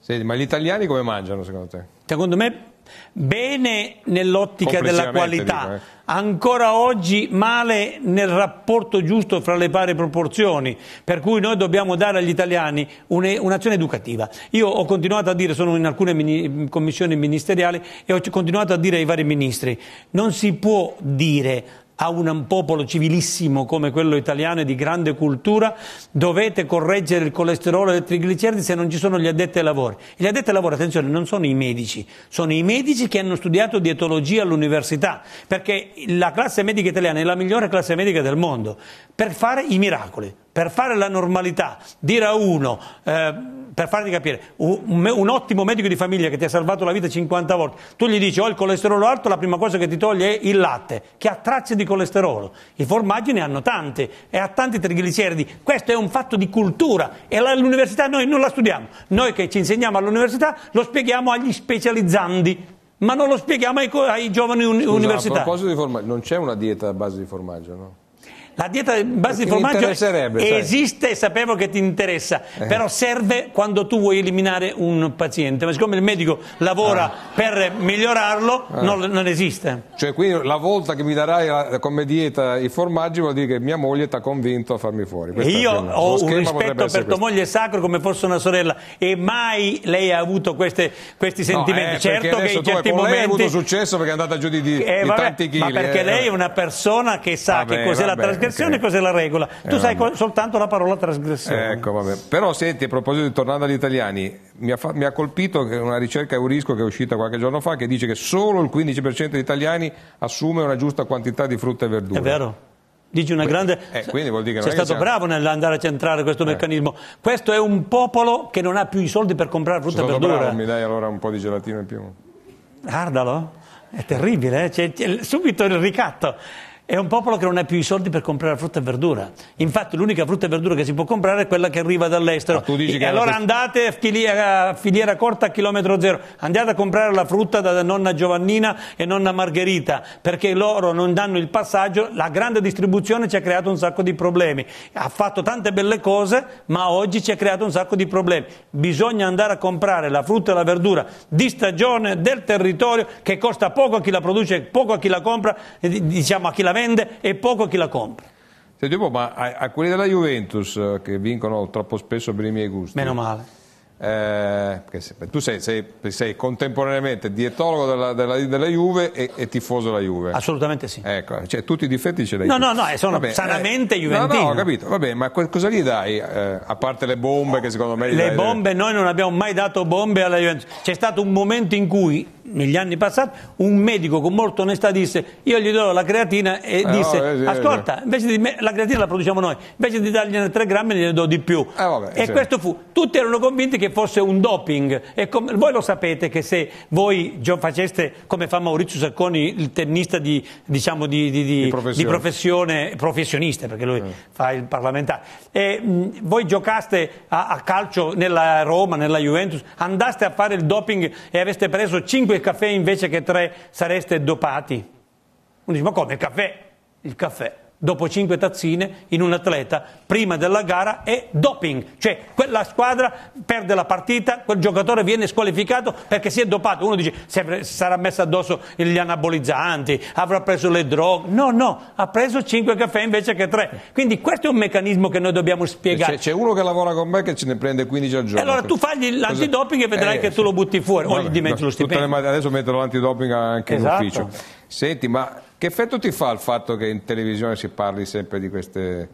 Senti, ma gli italiani come mangiano secondo te? Secondo me bene nell'ottica della qualità, dico, eh. ancora oggi male nel rapporto giusto fra le pari proporzioni, per cui noi dobbiamo dare agli italiani un'azione educativa. Io ho continuato a dire, sono in alcune mini, commissioni ministeriali e ho continuato a dire ai vari ministri, non si può dire a un popolo civilissimo come quello italiano e di grande cultura, dovete correggere il colesterolo e i trigliceridi se non ci sono gli addetti ai lavori. Gli addetti ai lavori, attenzione, non sono i medici, sono i medici che hanno studiato dietologia all'università, perché la classe medica italiana è la migliore classe medica del mondo, per fare i miracoli, per fare la normalità, dire a uno... Eh, per farti capire, un, un, ottimo medico di famiglia che ti ha salvato la vita 50 volte, tu gli dici ho il colesterolo alto, la prima cosa che ti toglie è il latte, che ha tracce di colesterolo. I formaggi ne hanno tante e ha tanti trigliceridi. Questo è un fatto di cultura e all'università noi non la studiamo. Noi che ci insegniamo all'università lo spieghiamo agli specializzandi. Ma non lo spieghiamo ai, ai giovani un, Scusa, universitari. A proposito di formaggio, non c'è una dieta a base di formaggio, no? la dieta in base di formaggio esiste, sai. sapevo che ti interessa, eh. però serve quando tu vuoi eliminare un paziente, ma siccome il medico lavora ah. per migliorarlo, ah. non, non, esiste. Cioè quindi la volta che mi darai come dieta i formaggi vuol dire che mia moglie ti ha convinto a farmi fuori. Questa Io una, ho un rispetto per tua moglie sacro come fosse una sorella e mai lei ha avuto queste, questi sentimenti. No, eh, certo che in certi momenti... Lei ha avuto successo perché è andata giù di, di, eh, vabbè, di tanti chili. Ma perché eh. lei è una persona che sa vabbè, ah, che cos'è la trasmissione trasgressione okay. cos'è la regola? Tu eh, sai vabbè. soltanto la parola trasgressione. Ecco, vabbè. Però senti, a proposito, di tornando agli italiani, mi ha, fa- mi ha colpito una ricerca Eurisco che è uscita qualche giorno fa che dice che solo il 15% degli italiani assume una giusta quantità di frutta e verdura. È vero. Dici una grande. Eh, quindi vuol dire che sei stato che bravo nell'andare a centrare questo eh. meccanismo. Questo è un popolo che non ha più i soldi per comprare frutta e verdura. Bravo, mi dai allora un po' di gelatina in più. Guardalo, è terribile, eh? c'è, c'è subito il ricatto. È un popolo che non ha più i soldi per comprare frutta e verdura. Infatti l'unica frutta e verdura che si può comprare è quella che arriva dall'estero. Ah, e che allora andate a filiera, filiera, corta a chilometro zero, andate a comprare la frutta da nonna Giovannina e nonna Margherita, perché loro non danno il passaggio. La grande distribuzione ci ha creato un sacco di problemi. Ha fatto tante belle cose, ma oggi ci ha creato un sacco di problemi. Bisogna andare a comprare la frutta e la verdura di stagione, del territorio, che costa poco a chi la produce, poco a chi la compra, diciamo a chi la vende vende e poco chi la compra. Senti ma a, a, quelli della Juventus eh, che vincono troppo spesso per i miei gusti. Meno male. Eh, tu sei, sei, sei, contemporaneamente dietologo della, della, della Juve e, e, tifoso della Juve. Assolutamente sì. Ecco, cioè, tutti i difetti ce l'hai. No, no, no, eh, sono vabbè, eh, sanamente eh, juventino. No, no, ho capito. Vabbè, ma cosa gli dai? Eh, a parte le bombe che secondo me... Le dai, bombe, noi non abbiamo mai dato bombe alla Juventus. C'è stato un momento in cui negli anni passati, un medico con molta onestà disse io gli do la creatina e eh disse no, eh, eh ascolta, invece di me, la creatina la produciamo noi, invece di dargliene 3 grammi ne do di più. Eh, vabbè, e sì. questo fu, tutti erano convinti che fosse un doping. E com, voi lo sapete che se voi faceste come fa Maurizio Sacconi, il tennista di, diciamo, di, di, di professione. professione. professionista, perché lui fa il parlamentare, e, mh, voi giocaste a, a calcio nella Roma, nella Juventus, andaste a fare il doping e aveste preso 5 5 caffè invece che 3 sareste dopati. Uno dice, ma come il caffè? Il caffè dopo cinque tazzine in un atleta prima della gara è doping, cioè quella squadra perde la partita, quel giocatore viene squalificato perché si è dopato. Uno dice sarà messo addosso gli anabolizzanti, avrà preso le droghe. No, no, ha preso cinque caffè invece che tre. Quindi questo è un meccanismo che noi dobbiamo spiegare. C'è, uno che lavora con me che ce ne prende 15 al giorno. E allora tu fagli l'antidoping e eh, vedrai eh, che tu lo butti fuori o gli dimentichi lo stipendio. Le, adesso metterò l'antidoping anche esatto. in ufficio. Senti, ma che effetto ti fa il fatto che in televisione si parli sempre di queste...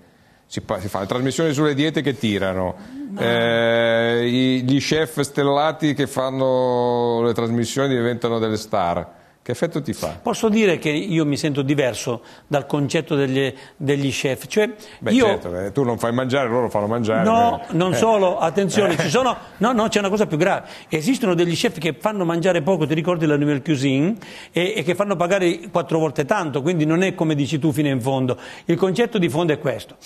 Si, fa, si fa trasmissioni sulle diete che tirano, no. eh, gli chef stellati che fanno le trasmissioni diventano delle star. Che effetto ti fa? Posso dire che io mi sento diverso dal concetto degli, degli chef. Cioè, Beh, io... certo, eh, tu non fai mangiare, loro fanno mangiare. No, quindi... Eh. non eh. solo, attenzione, eh. sono... no, no, c'è una cosa più grave. Esistono degli chef che fanno mangiare poco, ti ricordi la nouvelle cuisine, e, e, che fanno pagare quattro volte tanto, quindi non è come dici tu fino in fondo. Il concetto di fondo è questo.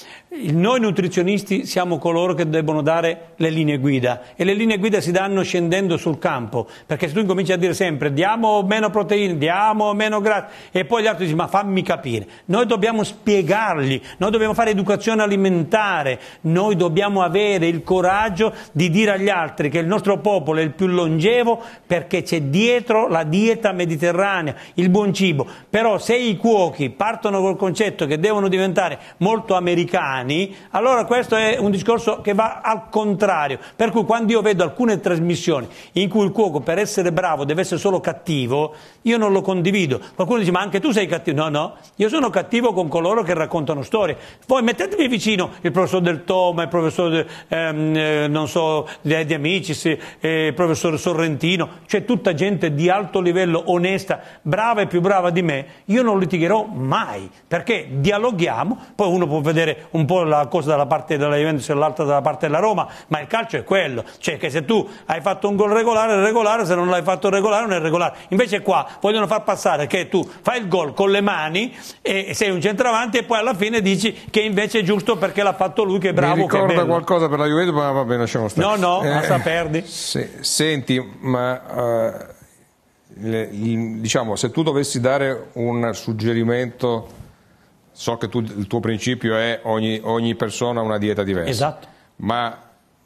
Noi nutrizionisti siamo coloro che debbono dare le linee guida e le linee guida si danno scendendo sul campo, perché se tu incominci a dire sempre diamo meno proteine, bene, diamo meno grasso E poi gli altri dicono, ma fammi capire. Noi dobbiamo spiegargli, noi dobbiamo fare educazione alimentare, noi dobbiamo avere il coraggio di dire agli altri che il nostro popolo è il più longevo perché c'è dietro la dieta mediterranea, il buon cibo. Però se i cuochi partono col concetto che devono diventare molto americani, allora questo è un discorso che va al contrario. Per cui quando io vedo alcune trasmissioni in cui il cuoco per essere bravo deve essere solo cattivo, io non lo condivido. Qualcuno dice, ma anche tu sei cattivo. No, no, io sono cattivo con coloro che raccontano storie. Voi mettetevi vicino il professor Del Toma, il professor, de, ehm, eh, non so, de, Amicis, eh, il professor Sorrentino. C'è tutta gente di alto livello, onesta, brava e più brava di me. Io non litigherò mai, perché dialoghiamo. Poi uno può vedere un po' la cosa dalla parte della Juventus e l'altra dalla parte della Roma, ma il calcio è quello. Cioè che se tu hai fatto un gol regolare, è regolare, se non l'hai fatto regolare, non è regolare. Invece qua vogliono far passare che tu fai il gol con le mani e sei un centravanti e poi alla fine dici che invece è giusto perché l'ha fatto lui che è bravo. Mi ricorda qualcosa per la Juventus, ma va bene, lasciamo stare. No, no, eh, basta perdi. Se, senti, ma uh, le, il, diciamo, se tu dovessi dare un suggerimento, so che tu, il tuo principio è ogni, ogni persona ha una dieta diversa. Esatto. Ma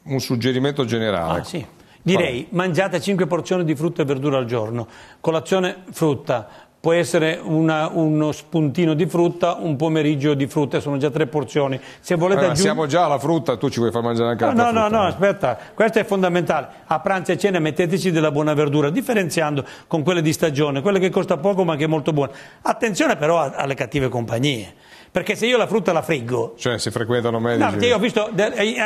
un suggerimento generale. Ah, sì Direi mangiate 5 porzioni di frutta e verdura al giorno, colazione frutta, può essere una, uno spuntino di frutta, un pomeriggio di frutta, sono già tre porzioni. Se volete allora, aggiung... Siamo già alla frutta, tu ci vuoi far mangiare anche la no, no, frutta? No, no, no, aspetta, questo è fondamentale. A pranzo e cena metteteci della buona verdura, differenziando con quelle di stagione, quelle che costa poco ma che è molto buona. Attenzione però alle cattive compagnie. Perché se io la frutta la friggo... Cioè si frequentano meglio. No, perché io ho visto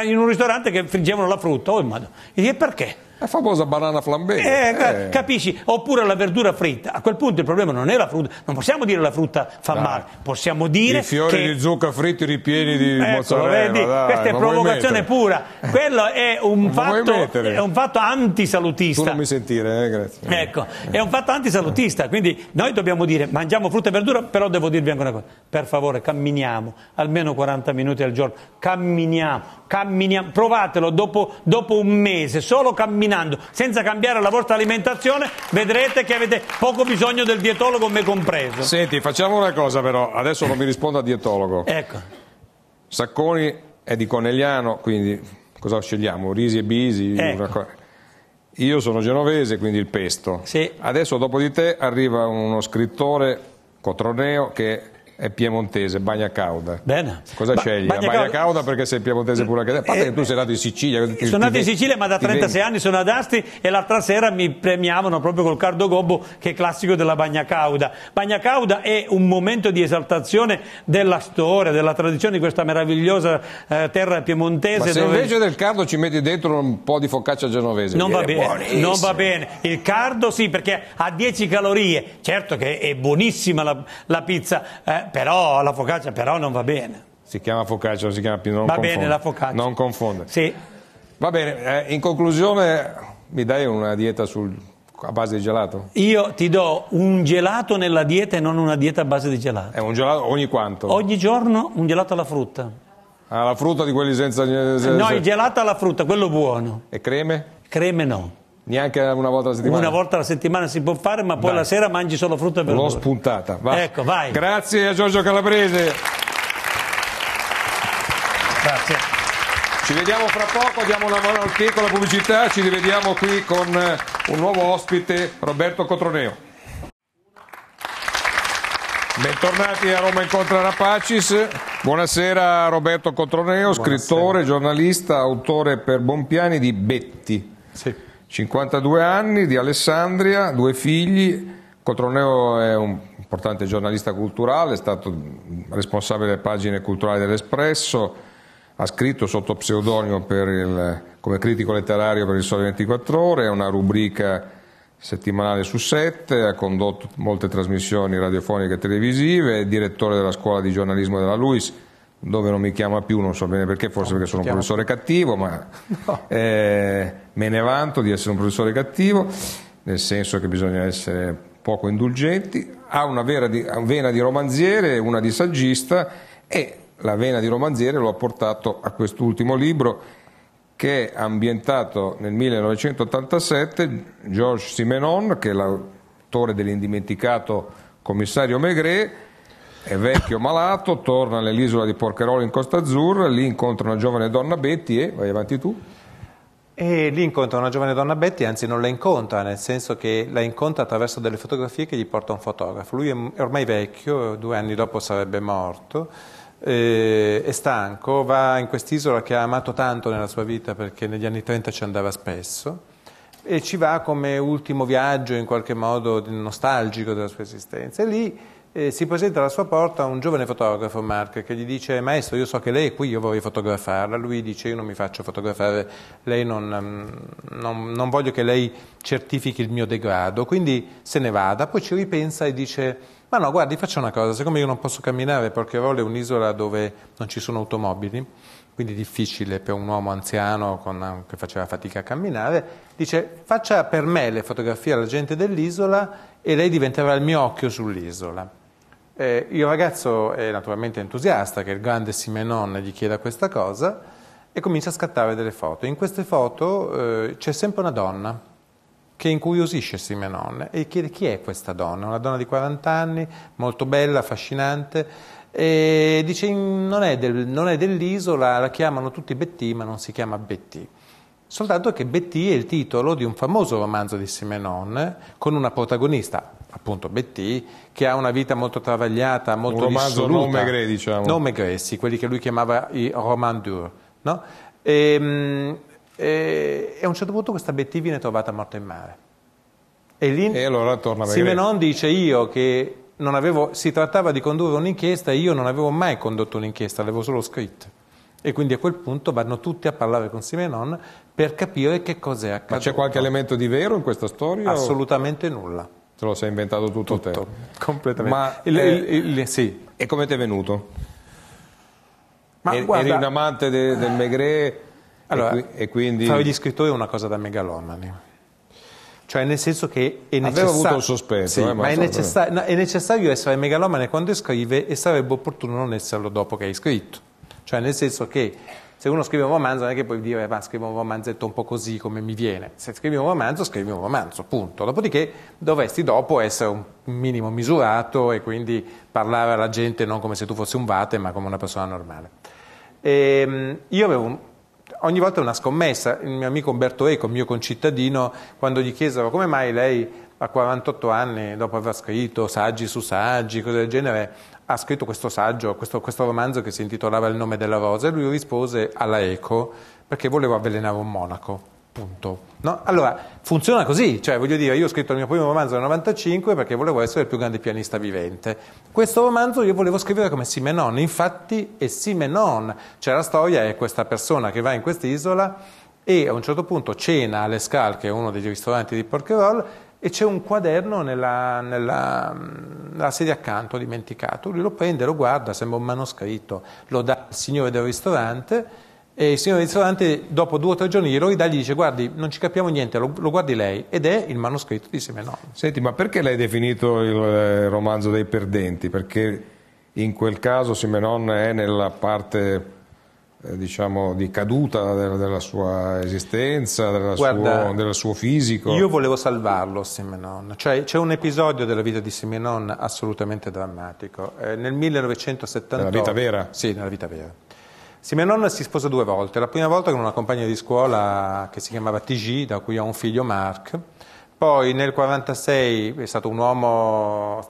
in un ristorante che friggevano la frutta. Oh, ma... E perché? La famosa banana flambè. Eh, eh, eh. Capisci? Oppure la verdura fritta. A quel punto il problema non è la frutta, non possiamo dire la frutta fa dai. male, possiamo dire. I fiori che... di zucca fritti ripieni di ecco, mozzarella. Vedi, dai, questa è provocazione pura. Eh. Quello è un, fatto, è un, fatto, antisalutista. Tu non mi sentire, eh? grazie. Ecco, eh. è un fatto antisalutista. Quindi noi dobbiamo dire mangiamo frutta e verdura, però devo dirvi anche una cosa. Per favore, camminiamo almeno 40 minuti al giorno. Camminiamo, camminiamo. Provatelo dopo, dopo un mese, solo camminare camminando senza cambiare la vostra alimentazione, vedrete che avete poco bisogno del dietologo, me compreso. Senti, facciamo una cosa però, adesso non mi rispondo a dietologo. Ecco. Sacconi è di Conegliano, quindi cosa scegliamo? Risi e Bisi? Ecco. Io sono genovese, quindi il pesto. Sì. Adesso dopo di te arriva uno scrittore cotroneo che è piemontese, Bagna Cauda. Bene. Cosa ba- scegli? Bagna, Bagna Cauda perché sei piemontese pure anche te. A parte eh, che tu sei nato in Sicilia. Ti, sono nato in Sicilia ma da 36 anni sono ad Asti e l'altra sera mi premiavano proprio col Cardo Gobbo che è classico della Bagna Cauda. Bagna Cauda è un momento di esaltazione della storia, della tradizione di questa meravigliosa eh, terra piemontese. Ma se dove... invece del Cardo ci metti dentro un po' di focaccia genovese. Non va bene, buonissimo. non va bene. Il Cardo sì perché ha 10 calorie. Certo che è buonissima la, la pizza. Eh, però la focaccia però non va bene. Si chiama focaccia, non si chiama più. Non va confonde. bene la focaccia. Non confonde. Sì. Va bene, eh, in conclusione mi dai una dieta sul, a base di gelato? Io ti do un gelato nella dieta e non una dieta a base di gelato. È un gelato ogni quanto? Ogni giorno un gelato alla frutta. Alla ah, frutta di quelli senza... senza... No, il gelato alla frutta, quello buono. E creme? Creme no. Neanche una volta alla settimana. Una volta alla settimana si può fare, ma poi Dai. la sera mangi solo frutta e verdura. L'ho spuntata. Va. Ecco, vai. Grazie a Giorgio Calabrese. Grazie. Ci vediamo fra poco, diamo una mano al te con la pubblicità, ci rivediamo qui con eh, un nuovo ospite, Roberto Cotroneo. Bentornati a Roma Incontra Rapacis. Buonasera Roberto Cotroneo, Buonasera. scrittore, giornalista, autore per Bompiani di Betti. Sì. 52 anni, di Alessandria, due figli. Cotroneo è un importante giornalista culturale, è stato responsabile delle pagine culturali dell'Espresso, ha scritto sotto pseudonimo il, come critico letterario per il Sole 24 Ore, è una rubrica settimanale su sette, ha condotto molte trasmissioni radiofoniche e televisive, è direttore della scuola di giornalismo della LUIS dove non mi chiama più, non so bene perché, forse no, perché sono un professore cattivo, ma no. *laughs* eh, me ne vanto di essere un professore cattivo, nel senso che bisogna essere poco indulgenti, ha una di, vena di romanziere, una di saggista e la vena di romanziere lo ha portato a quest'ultimo libro che è ambientato nel 1987, Georges Simenon, che è l'autore dell'indimenticato commissario Maigret, è vecchio malato, torna nell'isola di Porcherolo in Costa Azzurra, lì incontra una giovane donna Betty e vai avanti tu. E lì incontra una giovane donna Betty, anzi non la incontra, nel senso che la incontra attraverso delle fotografie che gli porta un fotografo. Lui è ormai vecchio, due anni dopo sarebbe morto, eh, è stanco, va in quest'isola che ha amato tanto nella sua vita perché negli anni 30 ci andava spesso e ci va come ultimo viaggio in qualche modo nostalgico della sua esistenza. E lì e si presenta alla sua porta un giovane fotografo, Mark, che gli dice maestro io so che lei è qui, io vorrei fotografarla, lui dice io non mi faccio fotografare, non, mm, non, non voglio che lei certifichi il mio degrado, quindi se ne vada, poi ci ripensa e dice ma no guardi faccio una cosa, siccome io non posso camminare perché Role è un'isola dove non ci sono automobili, quindi difficile per un uomo anziano con, che faceva fatica a camminare, dice faccia per me le fotografie alla gente dell'isola e lei diventerà il mio occhio sull'isola. Eh, il ragazzo è naturalmente entusiasta che il grande Simenon gli chieda questa cosa e comincia a scattare delle foto. In queste foto eh, c'è sempre una donna che incuriosisce Simenon e chiede chi è questa donna, una donna di 40 anni, molto bella, affascinante, e dice non è, del, non è dell'isola, la chiamano tutti Betty, ma non si chiama Betty. Soltanto che Betty è il titolo di un famoso romanzo di Simenon con una protagonista appunto Betty, che ha una vita molto travagliata, molto Un romanzo dissoluta. Nome Maigret, diciamo. Non Maigret, sì, quelli che lui chiamava i roman dur, no? Ehm, e, e, a un certo punto questa Betty viene trovata morta in mare. E lì e allora torna Simenon dice io che avevo, si trattava di condurre un'inchiesta e io non avevo mai condotto un'inchiesta, l'avevo solo scritta. E quindi a quel punto vanno tutti a parlare con Simenon per capire che cosa è accaduto. Ma c'è qualche elemento di vero in questa storia? Assolutamente o? nulla. Te lo sei inventato tutto, tutto te. Completamente. Ma il, eh, il, il, sì. E come ti è venuto? Ma e, guarda, eri un amante de, del Maigret allora, e, e quindi... Fare gli scrittori è una cosa da megalomani. Cioè nel senso che è necessario... Avevo avuto il sospetto. Sì, eh, ma è, so, no, è necessario essere megalomane quando scrive e sarebbe opportuno non esserlo dopo che hai scritto. Cioè nel senso che se uno scrive un romanzo non è che puoi dire ma scrivo un romanzetto un po' così come mi viene. Se scrivi un romanzo, scrivi un romanzo, punto. Dopodiché dovresti dopo essere un minimo misurato e quindi parlare alla gente non come se tu fossi un vate ma come una persona normale. E, ehm, io avevo un, ogni volta una scommessa. Il mio amico Umberto Eco, mio concittadino, quando gli chiesero come mai lei a 48 anni, dopo aver scritto saggi su saggi, cose del genere, ha scritto questo saggio, questo, questo romanzo che si intitolava Il nome della rosa e lui rispose alla Eco perché volevo avvelenare un monaco. Punto. No? Allora, funziona così, cioè voglio dire, io ho scritto il mio primo romanzo nel 95 perché volevo essere il più grande pianista vivente. Questo romanzo io volevo scrivere come Simenon, infatti è Simenon, cioè la storia è questa persona che va in quest'isola e a un certo punto cena alle all'Escal, che è uno dei ristoranti di Porquerolles, e c'è un quaderno nella, nella, nella, sedia accanto, dimenticato. Lui lo prende, lo guarda, sembra un manoscritto, lo dà al signore del ristorante e il signore del ristorante dopo due o tre giorni glielo ridà e gli dice guardi, non ci capiamo niente, lo, lo guardi lei. Ed è il manoscritto di Semenoni. Senti, ma perché l'hai definito il eh, romanzo dei perdenti? Perché in quel caso Simenon è nella parte eh, diciamo, di caduta della, della sua esistenza, della Guarda, suo, del suo fisico. Io volevo salvarlo Simenon, cioè, c'è un episodio della vita di Simenon assolutamente drammatico. Eh, nel 1978... Nella vita vera? Sì, nella vita vera. Simenon si sposa due volte, la prima volta con una compagna di scuola che si chiamava Tigi, da cui ha un figlio Marc, poi nel 1946 è stato un uomo,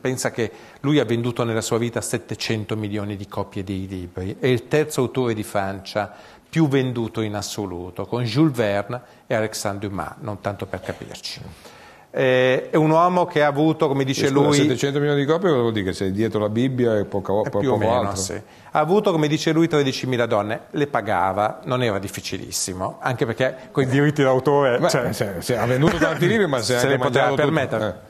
pensa che lui ha venduto nella sua vita 700 milioni di copie dei libri, è il terzo autore di Francia più venduto in assoluto, con Jules Verne e Alexandre Dumas, non tanto per capirci. Eh, è un uomo che ha avuto, come dice eh, Scusa, lui... 700 milioni di copie vuol dire che sei dietro la Bibbia e poca po- più o meno, altro. Sì. Ha avuto, come dice lui, 13.000 donne, le pagava, non era difficilissimo, anche perché con i diritti d'autore... Beh, cioè, se, se ha venduto tanti *laughs* libri ma se, se ne poteva permettere. Eh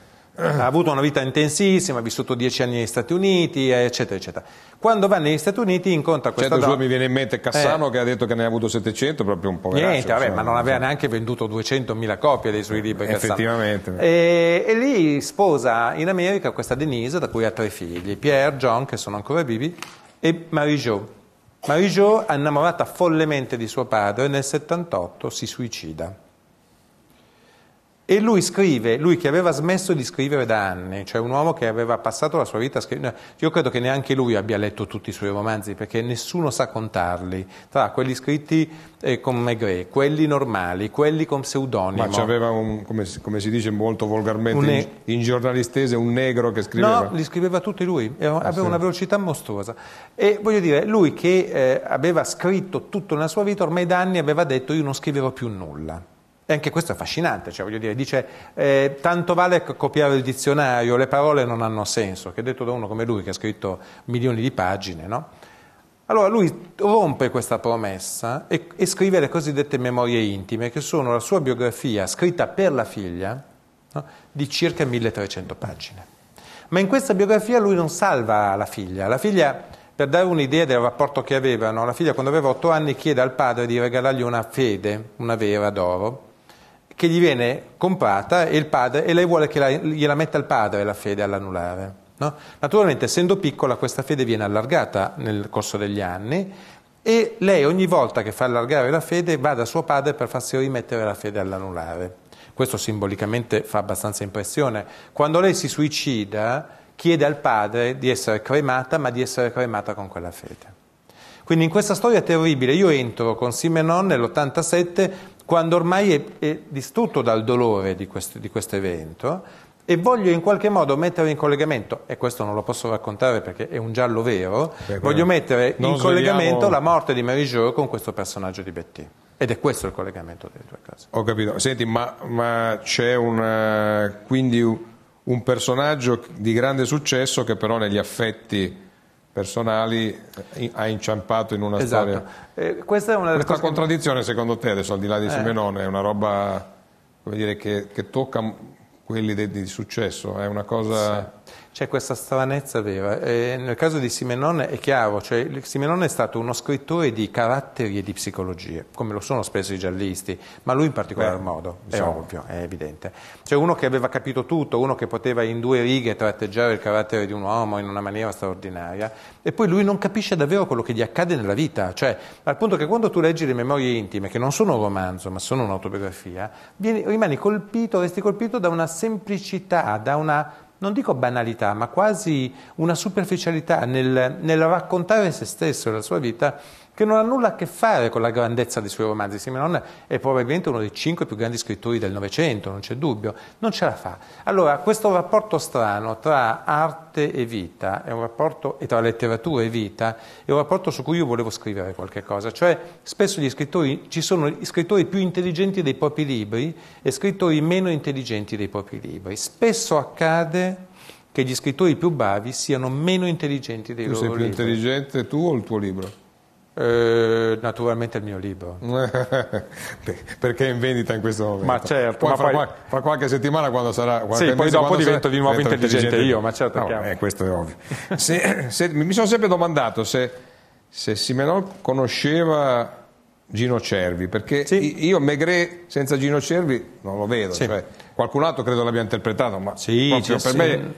ha avuto una vita intensissima, ha vissuto dieci anni negli Stati Uniti, eccetera, eccetera. Quando va negli Stati Uniti incontra questa certo, donna... mi viene in mente Cassano eh. che ha detto che ne ha avuto 700, proprio un po' Niente, vabbè, ma non aveva neanche venduto 200.000 copie dei suoi libri. Effettivamente. E, e, lì sposa in America questa Denise, da cui ha tre figli, Pierre, John, che sono ancora vivi, e Marie-Jo. Marie-Jo, innamorata follemente di suo padre, nel 78 si suicida. E lui scrive, lui che aveva smesso di scrivere da anni, cioè un uomo che aveva passato la sua vita a scrivere. Io credo che neanche lui abbia letto tutti i suoi romanzi perché nessuno sa contarli, tra quelli scritti eh, con Maigret, quelli normali, quelli con pseudonimo. Ma c'aveva, un, come, come, si dice molto volgarmente ne- in, in, giornalistese, un negro che scriveva? No, li scriveva tutti lui, Era, ah, aveva sì. una velocità mostruosa. E voglio dire, lui che eh, aveva scritto tutto nella sua vita, ormai da anni aveva detto io non scriverò più nulla. E anche questo è affascinante, cioè voglio dire, dice eh, tanto vale copiare il dizionario, le parole non hanno senso, che è detto da uno come lui che ha scritto milioni di pagine, no? Allora lui rompe questa promessa e, e scrive le cosiddette memorie intime, che sono la sua biografia scritta per la figlia no? di circa 1300 pagine. Ma in questa biografia lui non salva la figlia, la figlia per dare un'idea del rapporto che avevano, la figlia quando aveva otto anni chiede al padre di regalargli una fede, una vera d'oro, che gli viene comprata e, padre, e lei vuole che la, gliela metta il padre la fede all'anulare. No? Naturalmente, essendo piccola, questa fede viene allargata nel corso degli anni e lei ogni volta che fa allargare la fede va da suo padre per farsi rimettere la fede all'anulare. Questo simbolicamente fa abbastanza impressione. Quando lei si suicida, chiede al padre di essere cremata, ma di essere cremata con quella fede. Quindi in questa storia terribile io entro con Simenon nell'87 quando ormai è, è distrutto dal dolore di questo evento e voglio in qualche modo mettere in collegamento, e questo non lo posso raccontare perché è un giallo vero, Beh, voglio mettere in collegamento la morte di Marie-Jo con questo personaggio di Betty. Ed è questo il collegamento delle due cose. Ho capito. Senti, ma, ma c'è una, eh, quindi un personaggio di grande successo che però negli affetti personali eh, ha inciampato in una esatto. storia. Eh, questa, è una questa contraddizione che... secondo te adesso al di là di eh. Simenone è una roba dire, che, che, tocca quelli de, di successo, è una cosa... Sì c'è questa stranezza vera. E nel caso di Simenon è chiaro, cioè Simenon è stato uno scrittore di caratteri e di psicologie, come lo sono spesso i giallisti, ma lui in particolar Beh, modo, diciamo. è ovvio, è evidente. Cioè uno che aveva capito tutto, uno che poteva in due righe tratteggiare il carattere di un uomo in una maniera straordinaria, e poi lui non capisce davvero quello che gli accade nella vita, cioè al punto che quando tu leggi le memorie intime, che non sono un romanzo, ma sono un'autobiografia, vieni, rimani colpito, resti colpito da una semplicità, da una non dico banalità, ma quasi una superficialità nel, nel raccontare se stesso e la sua vita che non ha nulla a che fare con la grandezza dei suoi romanzi. Simenon è probabilmente uno dei cinque più grandi scrittori del Novecento, non c'è dubbio, non ce la fa. Allora, questo rapporto strano tra arte e vita, rapporto, e tra letteratura e vita, è un rapporto su cui io volevo scrivere qualche cosa, cioè spesso gli scrittori, ci sono scrittori più intelligenti dei propri libri e scrittori meno intelligenti dei propri libri. Spesso accade che gli scrittori più bravi siano meno intelligenti dei tu loro libri. Tu sei più libri. intelligente tu o il tuo libro? Eh, naturalmente il mio libro *laughs* perché è in vendita in questo momento ma certo poi ma fra, poi... Qualche, fra, qualche settimana quando sarà qualche sì, poi dopo divento sarà, di nuovo intelligente, intelligente, io ma certo no, eh, questo è ovvio se, se, mi sono sempre domandato se, se Simenon conosceva Gino Cervi perché sì. io Megre senza Gino Cervi non lo vedo sì. cioè, qualcun altro credo l'abbia interpretato ma sì, cioè, per me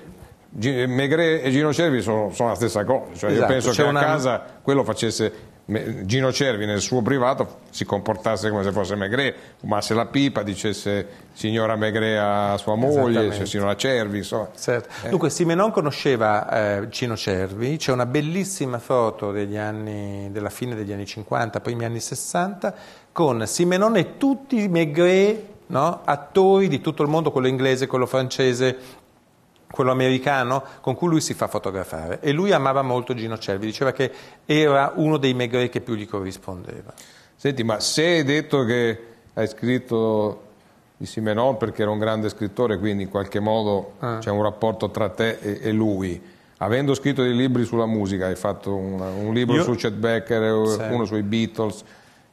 Megre e Gino Cervi sono, sono la stessa cosa, cioè esatto, io penso che una... a casa quello facesse Gino Cervi nel suo privato si comportasse come se fosse Megre, fumasse la pipa, dicesse signora Megre a sua moglie, cioè signora Cervi. Insomma. Certo. Eh. Dunque Simenon conosceva eh, Gino Cervi, c'è una bellissima foto anni, della fine degli anni 50, primi anni 60, con Simenon e tutti i Megre no? attori di tutto il mondo, quello inglese, quello francese, quello americano con cui lui si fa fotografare e lui amava molto Gino Cervi, diceva che era uno dei Maigret che più gli corrispondeva. Senti, ma se hai detto che hai scritto di Simenon perché era un grande scrittore, quindi in qualche modo ah. c'è un rapporto tra te e, e, lui. Avendo scritto dei libri sulla musica, hai fatto una, un, libro Io... su Chet Becker, eh, sì. uno sui Beatles,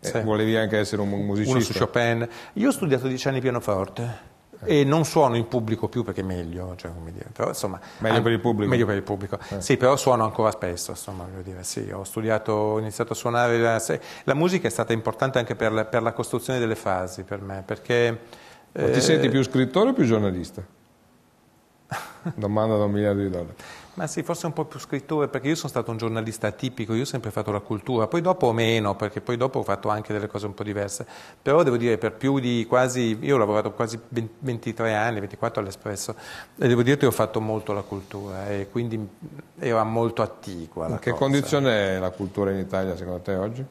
eh, sì. eh, volevi anche essere un musicista. Uno su Chopin. Io ho studiato dieci anni pianoforte e non suono in pubblico più perché è meglio, cioè, come dire, però, insomma, meglio, per il pubblico. meglio per il pubblico. Eh. Sì, però suono ancora spesso, insomma, voglio dire, sì, ho studiato, ho iniziato a suonare, la, la musica è stata importante anche per la, per la, costruzione delle fasi per me, perché... Eh, ti senti più scrittore o più giornalista? *laughs* Domanda da un miliardo di dollari. Ma sì, forse un po' più scrittore, perché io sono stato un giornalista atipico, io ho sempre fatto la cultura, poi dopo meno, perché poi dopo ho fatto anche delle cose un po' diverse. Però devo dire, per più di quasi, io ho lavorato quasi 23 anni, 24 all'Espresso, e devo dire che ho fatto molto la cultura, e quindi era molto attigua. In che cosa. condizione è la cultura in Italia secondo te oggi?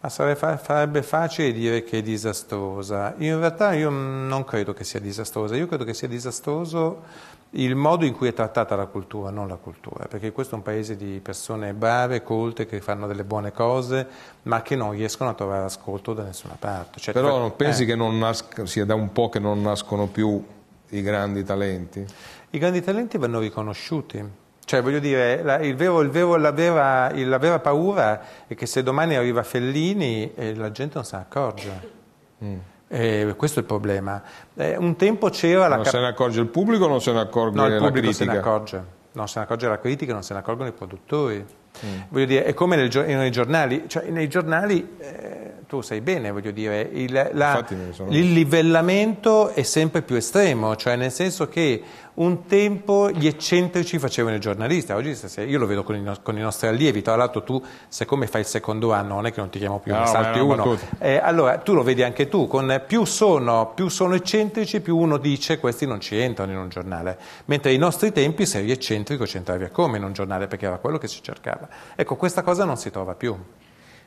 Ma sarebbe facile dire che è disastrosa. In realtà io non credo che sia disastrosa, io credo che sia disastroso il modo in cui è trattata la cultura, non la cultura, perché questo è un paese di persone brave, colte, che fanno delle buone cose, ma che non riescono a trovare ascolto da nessuna parte. Cioè, Però non pensi eh. che non nasca, sia da un po' che non nascono più i grandi talenti? I grandi talenti vanno riconosciuti. Cioè, voglio dire, la, vero, vero, la, vera, la vera, paura è che se domani arriva Fellini eh, la gente non se ne accorge. Mm eh, questo è il problema. Eh, un tempo c'era la... Non cap- se ne accorge il pubblico o non se ne accorge no, il la pubblico critica? se ne accorge. Non se ne accorge la critica, non se ne accorgono i produttori. Mm. Dire, è come nei, giornali. Cioè, nei giornali eh, tu sai bene, voglio dire, il, la, il, livellamento è sempre più estremo, cioè nel senso che un tempo gli eccentrici facevano i giornalisti, oggi io lo vedo con i, no, con i nostri allievi, tra l'altro tu siccome fai il secondo anno non è che non ti chiamo più, no, salti uno, eh, allora tu lo vedi anche tu, con, più, sono, più sono eccentrici più uno dice questi non ci entrano in un giornale, mentre ai nostri tempi se eri eccentrico c'entravi a come in un giornale perché era quello che si cercava. Ecco, questa cosa non si trova più.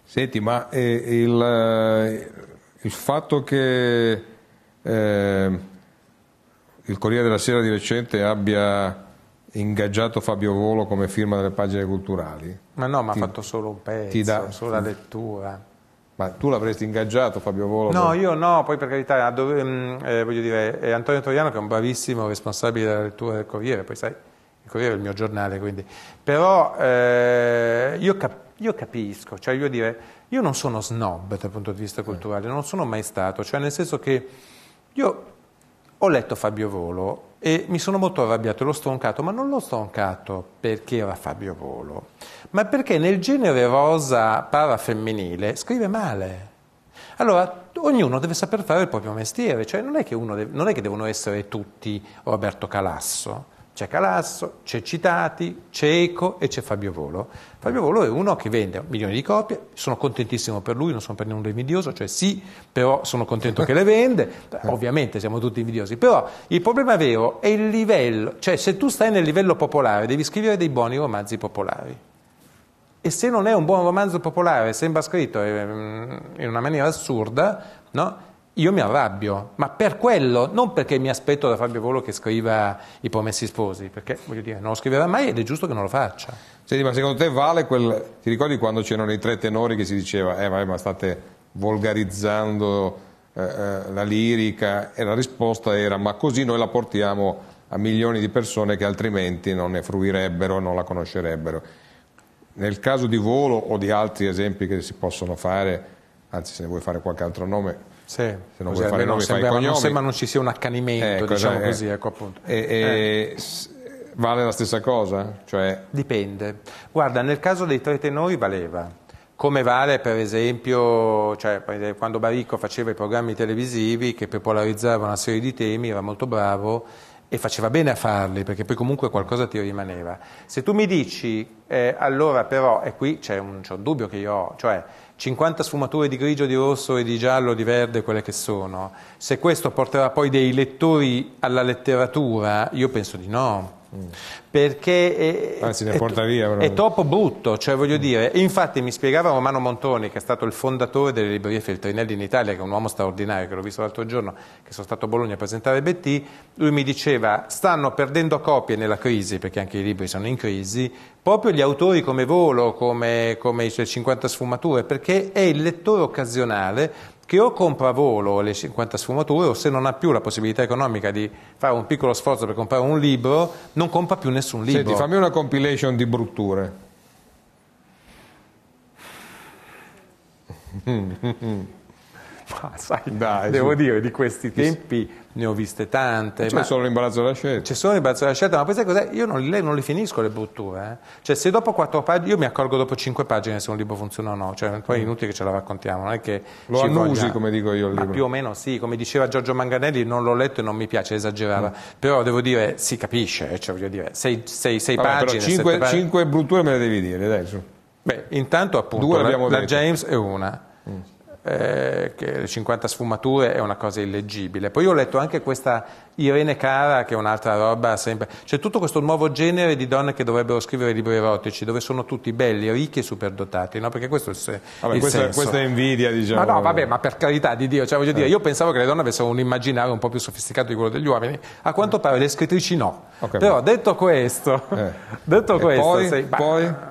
Senti, ma eh, il, eh, il, fatto che eh, il Corriere della Sera di recente abbia ingaggiato Fabio Volo come firma delle pagine culturali. Ma no, ma ha fatto solo un pezzo, solo la lettura. Ma tu l'avresti ingaggiato Fabio Volo? No, per... io no, poi per carità, dove, mm, eh, voglio dire, è Antonio Troiano che è un bravissimo responsabile della lettura del Corriere, poi sai, il Corriere è il mio giornale, quindi. Però eh, io capisco io capisco, cioè io dire, io non sono snob dal punto di vista culturale, non sono mai stato, cioè nel senso che io ho letto Fabio Volo e mi sono molto arrabbiato, l'ho stroncato, ma non l'ho stroncato perché era Fabio Volo, ma perché nel genere rosa parafemminile scrive male. Allora, ognuno deve saper fare il proprio mestiere, cioè non è che, deve, non è che devono essere tutti Roberto Calasso. C'è Calasso, c'è Citati, c'è Eco e c'è Fabio Volo. Fabio Volo è uno che vende milioni di copie, sono contentissimo per lui, non sono per nulla invidioso, cioè sì, però sono contento che le vende, *laughs* ovviamente siamo tutti invidiosi, però il problema vero è il livello, cioè se tu stai nel livello popolare devi scrivere dei buoni romanzi popolari. E se non è un buon romanzo popolare, sembra scritto eh, mm, in una maniera assurda, no? io mi arrabbio, ma per quello, non perché mi aspetto da Fabio Volo che scriva I Promessi Sposi, perché voglio dire, non lo scriverà mai ed è giusto che non lo faccia. Senti, ma secondo te vale quel... ti ricordi quando c'erano i tre tenori che si diceva, eh vabbè, ma state volgarizzando eh, eh la lirica e la risposta era, ma così noi la portiamo a milioni di persone che altrimenti non ne fruirebbero, non la conoscerebbero. Nel caso di Volo o di altri esempi che si possono fare, anzi se ne vuoi fare qualche altro nome, sì, se non vuoi fare nomi, sembra, fai Non sembra non ci sia un accanimento, eh, diciamo è, cioè, così, ecco appunto. E, eh. vale la stessa cosa? Cioè... Dipende. Guarda, nel caso dei tre tenori valeva. Come vale per esempio, cioè, quando Baricco faceva i programmi televisivi che popolarizzava una serie di temi, era molto bravo e faceva bene a farli perché poi comunque qualcosa ti rimaneva. Se tu mi dici, eh, allora però, e qui c'è un, c'è un dubbio che io ho, cioè 50 sfumature di grigio, di rosso e di giallo, di verde, quelle che sono, se questo porterà poi dei lettori alla letteratura, io penso di no perché è, Anzi, è, via, è, troppo brutto, cioè voglio mm. dire, infatti mi spiegava Romano Montoni che è stato il fondatore delle librerie Feltrinelli in Italia, che è un uomo straordinario che l'ho visto l'altro giorno, che sono stato a Bologna a presentare Bettì, lui mi diceva stanno perdendo copie nella crisi, perché anche i libri sono in crisi, proprio gli autori come Volo, come, come i suoi 50 sfumature, perché è il lettore occasionale che o compra a volo le 50 sfumature o se non ha più la possibilità economica di fare un piccolo sforzo per comprare un libro, non compra più nessun libro. Senti, fammi una compilation di brutture. *laughs* Ma sai, Dai, devo su. dire, di questi tempi ne ho viste tante. C'è solo l'imbarazzo della scelta. C'è solo l'imbarazzo della scelta, ma queste cose io non, non le finisco le brutture. Eh. Cioè, se dopo quattro pagine, io mi accorgo dopo cinque pagine se un libro funziona o no, cioè, poi è mm. inutile che ce la raccontiamo, non è che lo annusi voglia... come dico io il libro. Ma più o meno sì, come diceva Giorgio Manganelli, non l'ho letto e non mi piace, esagerava, mm. però devo dire, si capisce, eh, cioè, voglio dire, sei, sei, sei Vabbè, pagine. Però cinque, pagine... cinque brutture me le devi dire, dai su. Beh, intanto appunto Due la, la James è una. Mm. Eh, che le 50 sfumature è una cosa illeggibile. Poi ho letto anche questa Irene Cara, che è un'altra roba sempre. C'è tutto questo nuovo genere di donne che dovrebbero scrivere libri erotici, dove sono tutti belli, ricchi e superdotati, no? Perché questo è vabbè, il senso. questa, è invidia, diciamo. Ma no, vabbè, ma per carità di Dio, cioè, voglio dire, eh. io pensavo che le donne avessero un immaginario un po' più sofisticato di quello degli uomini, a quanto pare le scrittrici no. Okay, Però detto questo, eh. *laughs* detto questo poi, sei, poi? Bah,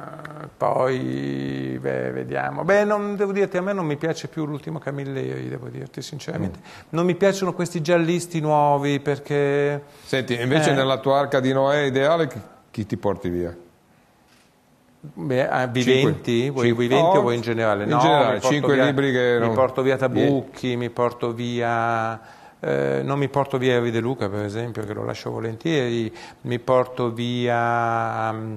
poi, beh, vediamo. Beh, non, devo dirti, a me non mi piace più l'ultimo Camilleri, devo dirti sinceramente. Mm. Non mi piacciono questi giallisti nuovi perché... Senti, invece eh. nella tua arca di Noè ideale chi ti porti via? Beh, ah, viventi? Vuoi Cinque. viventi no. o oh, vuoi in generale? In no, generale, cinque via, libri che... Mi non... porto via Tabucchi, yeah. mi porto via... Eh, non mi porto via Evi Luca, per esempio, che lo lascio volentieri, mi porto via... Mm,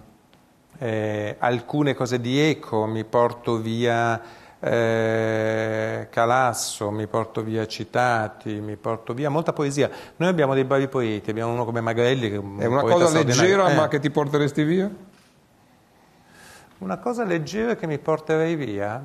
eh, alcune cose di eco, mi porto via eh, Calasso, mi porto via Citati, mi porto via molta poesia. Noi abbiamo dei bravi poeti, abbiamo uno come Magrelli che è una cosa leggera eh. ma che ti porteresti via? Una cosa leggera che mi porterei via?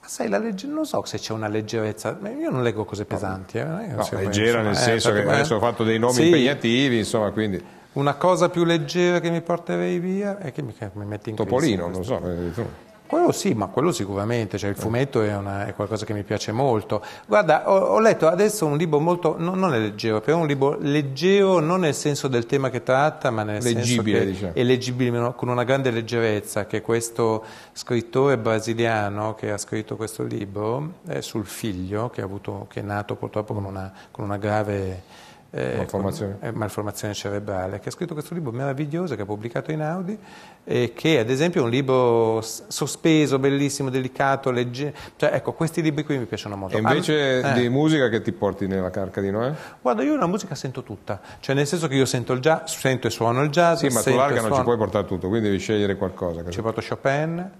Ma sai, la legge... non so se c'è una leggerezza, io non leggo cose pesanti. Eh. No, leggera penso. nel eh, senso eh, che adesso ho fatto dei nomi sì. impegnativi, insomma, quindi... Una cosa più leggera che mi porterei via e che mi, che mi metti in Topolino, non so, eh, tu. Quello sì, ma quello sicuramente, cioè il fumetto è, una, è qualcosa che mi piace molto. Guarda, ho, ho letto adesso un libro molto, no, non è leggero, però è un libro leggero non nel senso del tema che tratta, ma nel leggibile, senso diciamo. è leggibile con una grande leggerezza, che questo scrittore brasiliano che ha scritto questo libro eh, sul figlio, che, avuto, che è nato purtroppo con una, con una grave eh, malformazione. Con, eh, malformazione. cerebrale, che ha scritto questo libro meraviglioso che ha pubblicato in Audi e che ad esempio è un libro sospeso, bellissimo, delicato, leggero, cioè ecco questi libri qui mi piacciono molto. E invece ah, di eh. musica che ti porti nella carca di Noè? Guarda io la musica sento tutta, cioè nel senso che io sento il jazz, sento e suono il jazz. Sì ma tu larga non ci puoi portare tutto, quindi devi scegliere qualcosa. Così. Ci porto Chopin,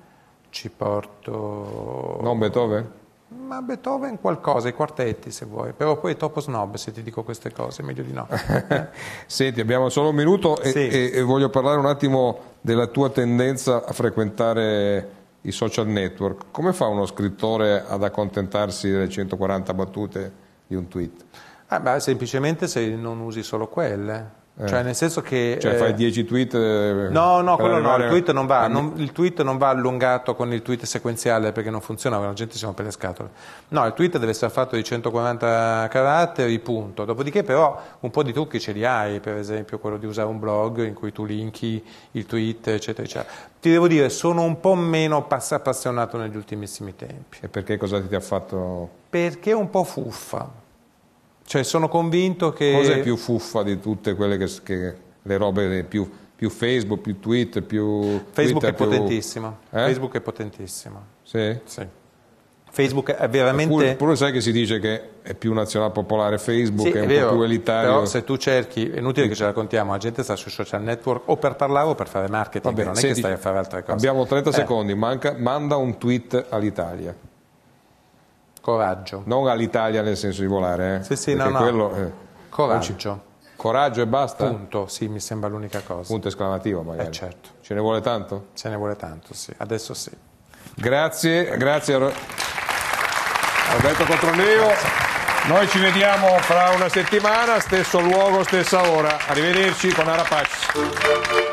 ci porto... Non Beethoven? Ma Beethoven qualcosa, i quartetti se vuoi, però poi è topo snob se ti dico queste cose, meglio di no. *laughs* Senti, abbiamo solo un minuto e, sì. e, e, voglio parlare un attimo della tua tendenza a frequentare i social network. Come fa uno scrittore ad accontentarsi delle 140 battute di un tweet? Ah, beh, semplicemente se non usi solo quelle eh. Cioè, nel senso che. Cioè, fai 10 eh, tweet. Eh, no, no, quello arrivare... no. Il tweet non, va, non, il tweet non va allungato con il tweet sequenziale perché non funziona, la gente si rompe le scatole. No, il tweet deve essere fatto di 140 caratteri, punto. Dopodiché, però, un po' di trucchi ce li hai, per esempio, quello di usare un blog in cui tu linki il tweet, eccetera, eccetera. Ti devo dire, sono un po' meno pass- appassionato negli ultimissimi tempi. E perché cosa ti ha fatto? Perché è un po' fuffa. Cioè sono convinto che... Cosa è più fuffa di tutte quelle che, che le robe più, più, Facebook, più Twitter, più... Facebook Twitter, è potentissima. Più... Eh? Facebook è potentissima. Sì? Sì. Facebook è veramente... Pure, sai che si dice che è più nazionale popolare Facebook, sì, è, è un vero, po' più elitario. Però se tu cerchi, è inutile che ce la contiamo la gente sta sui social network o per parlare o per fare marketing, Vabbè, non senti, è che stai a fare altre cose. Abbiamo 30 eh. secondi, manca, manda un tweet all'Italia. Coraggio. Non all'Italia nel senso di volare, eh? Sì, sì, Perché no, no. Quello, eh, Coraggio. Coraggio e basta? Punto, sì, mi sembra l'unica cosa. Punto esclamativo magari. Eh certo. Ce ne vuole tanto? Ce ne vuole tanto, sì. Adesso sì. Grazie, grazie a Roberto Cotroneo. Noi ci vediamo fra una settimana, stesso luogo, stessa ora. Arrivederci con Arapaci.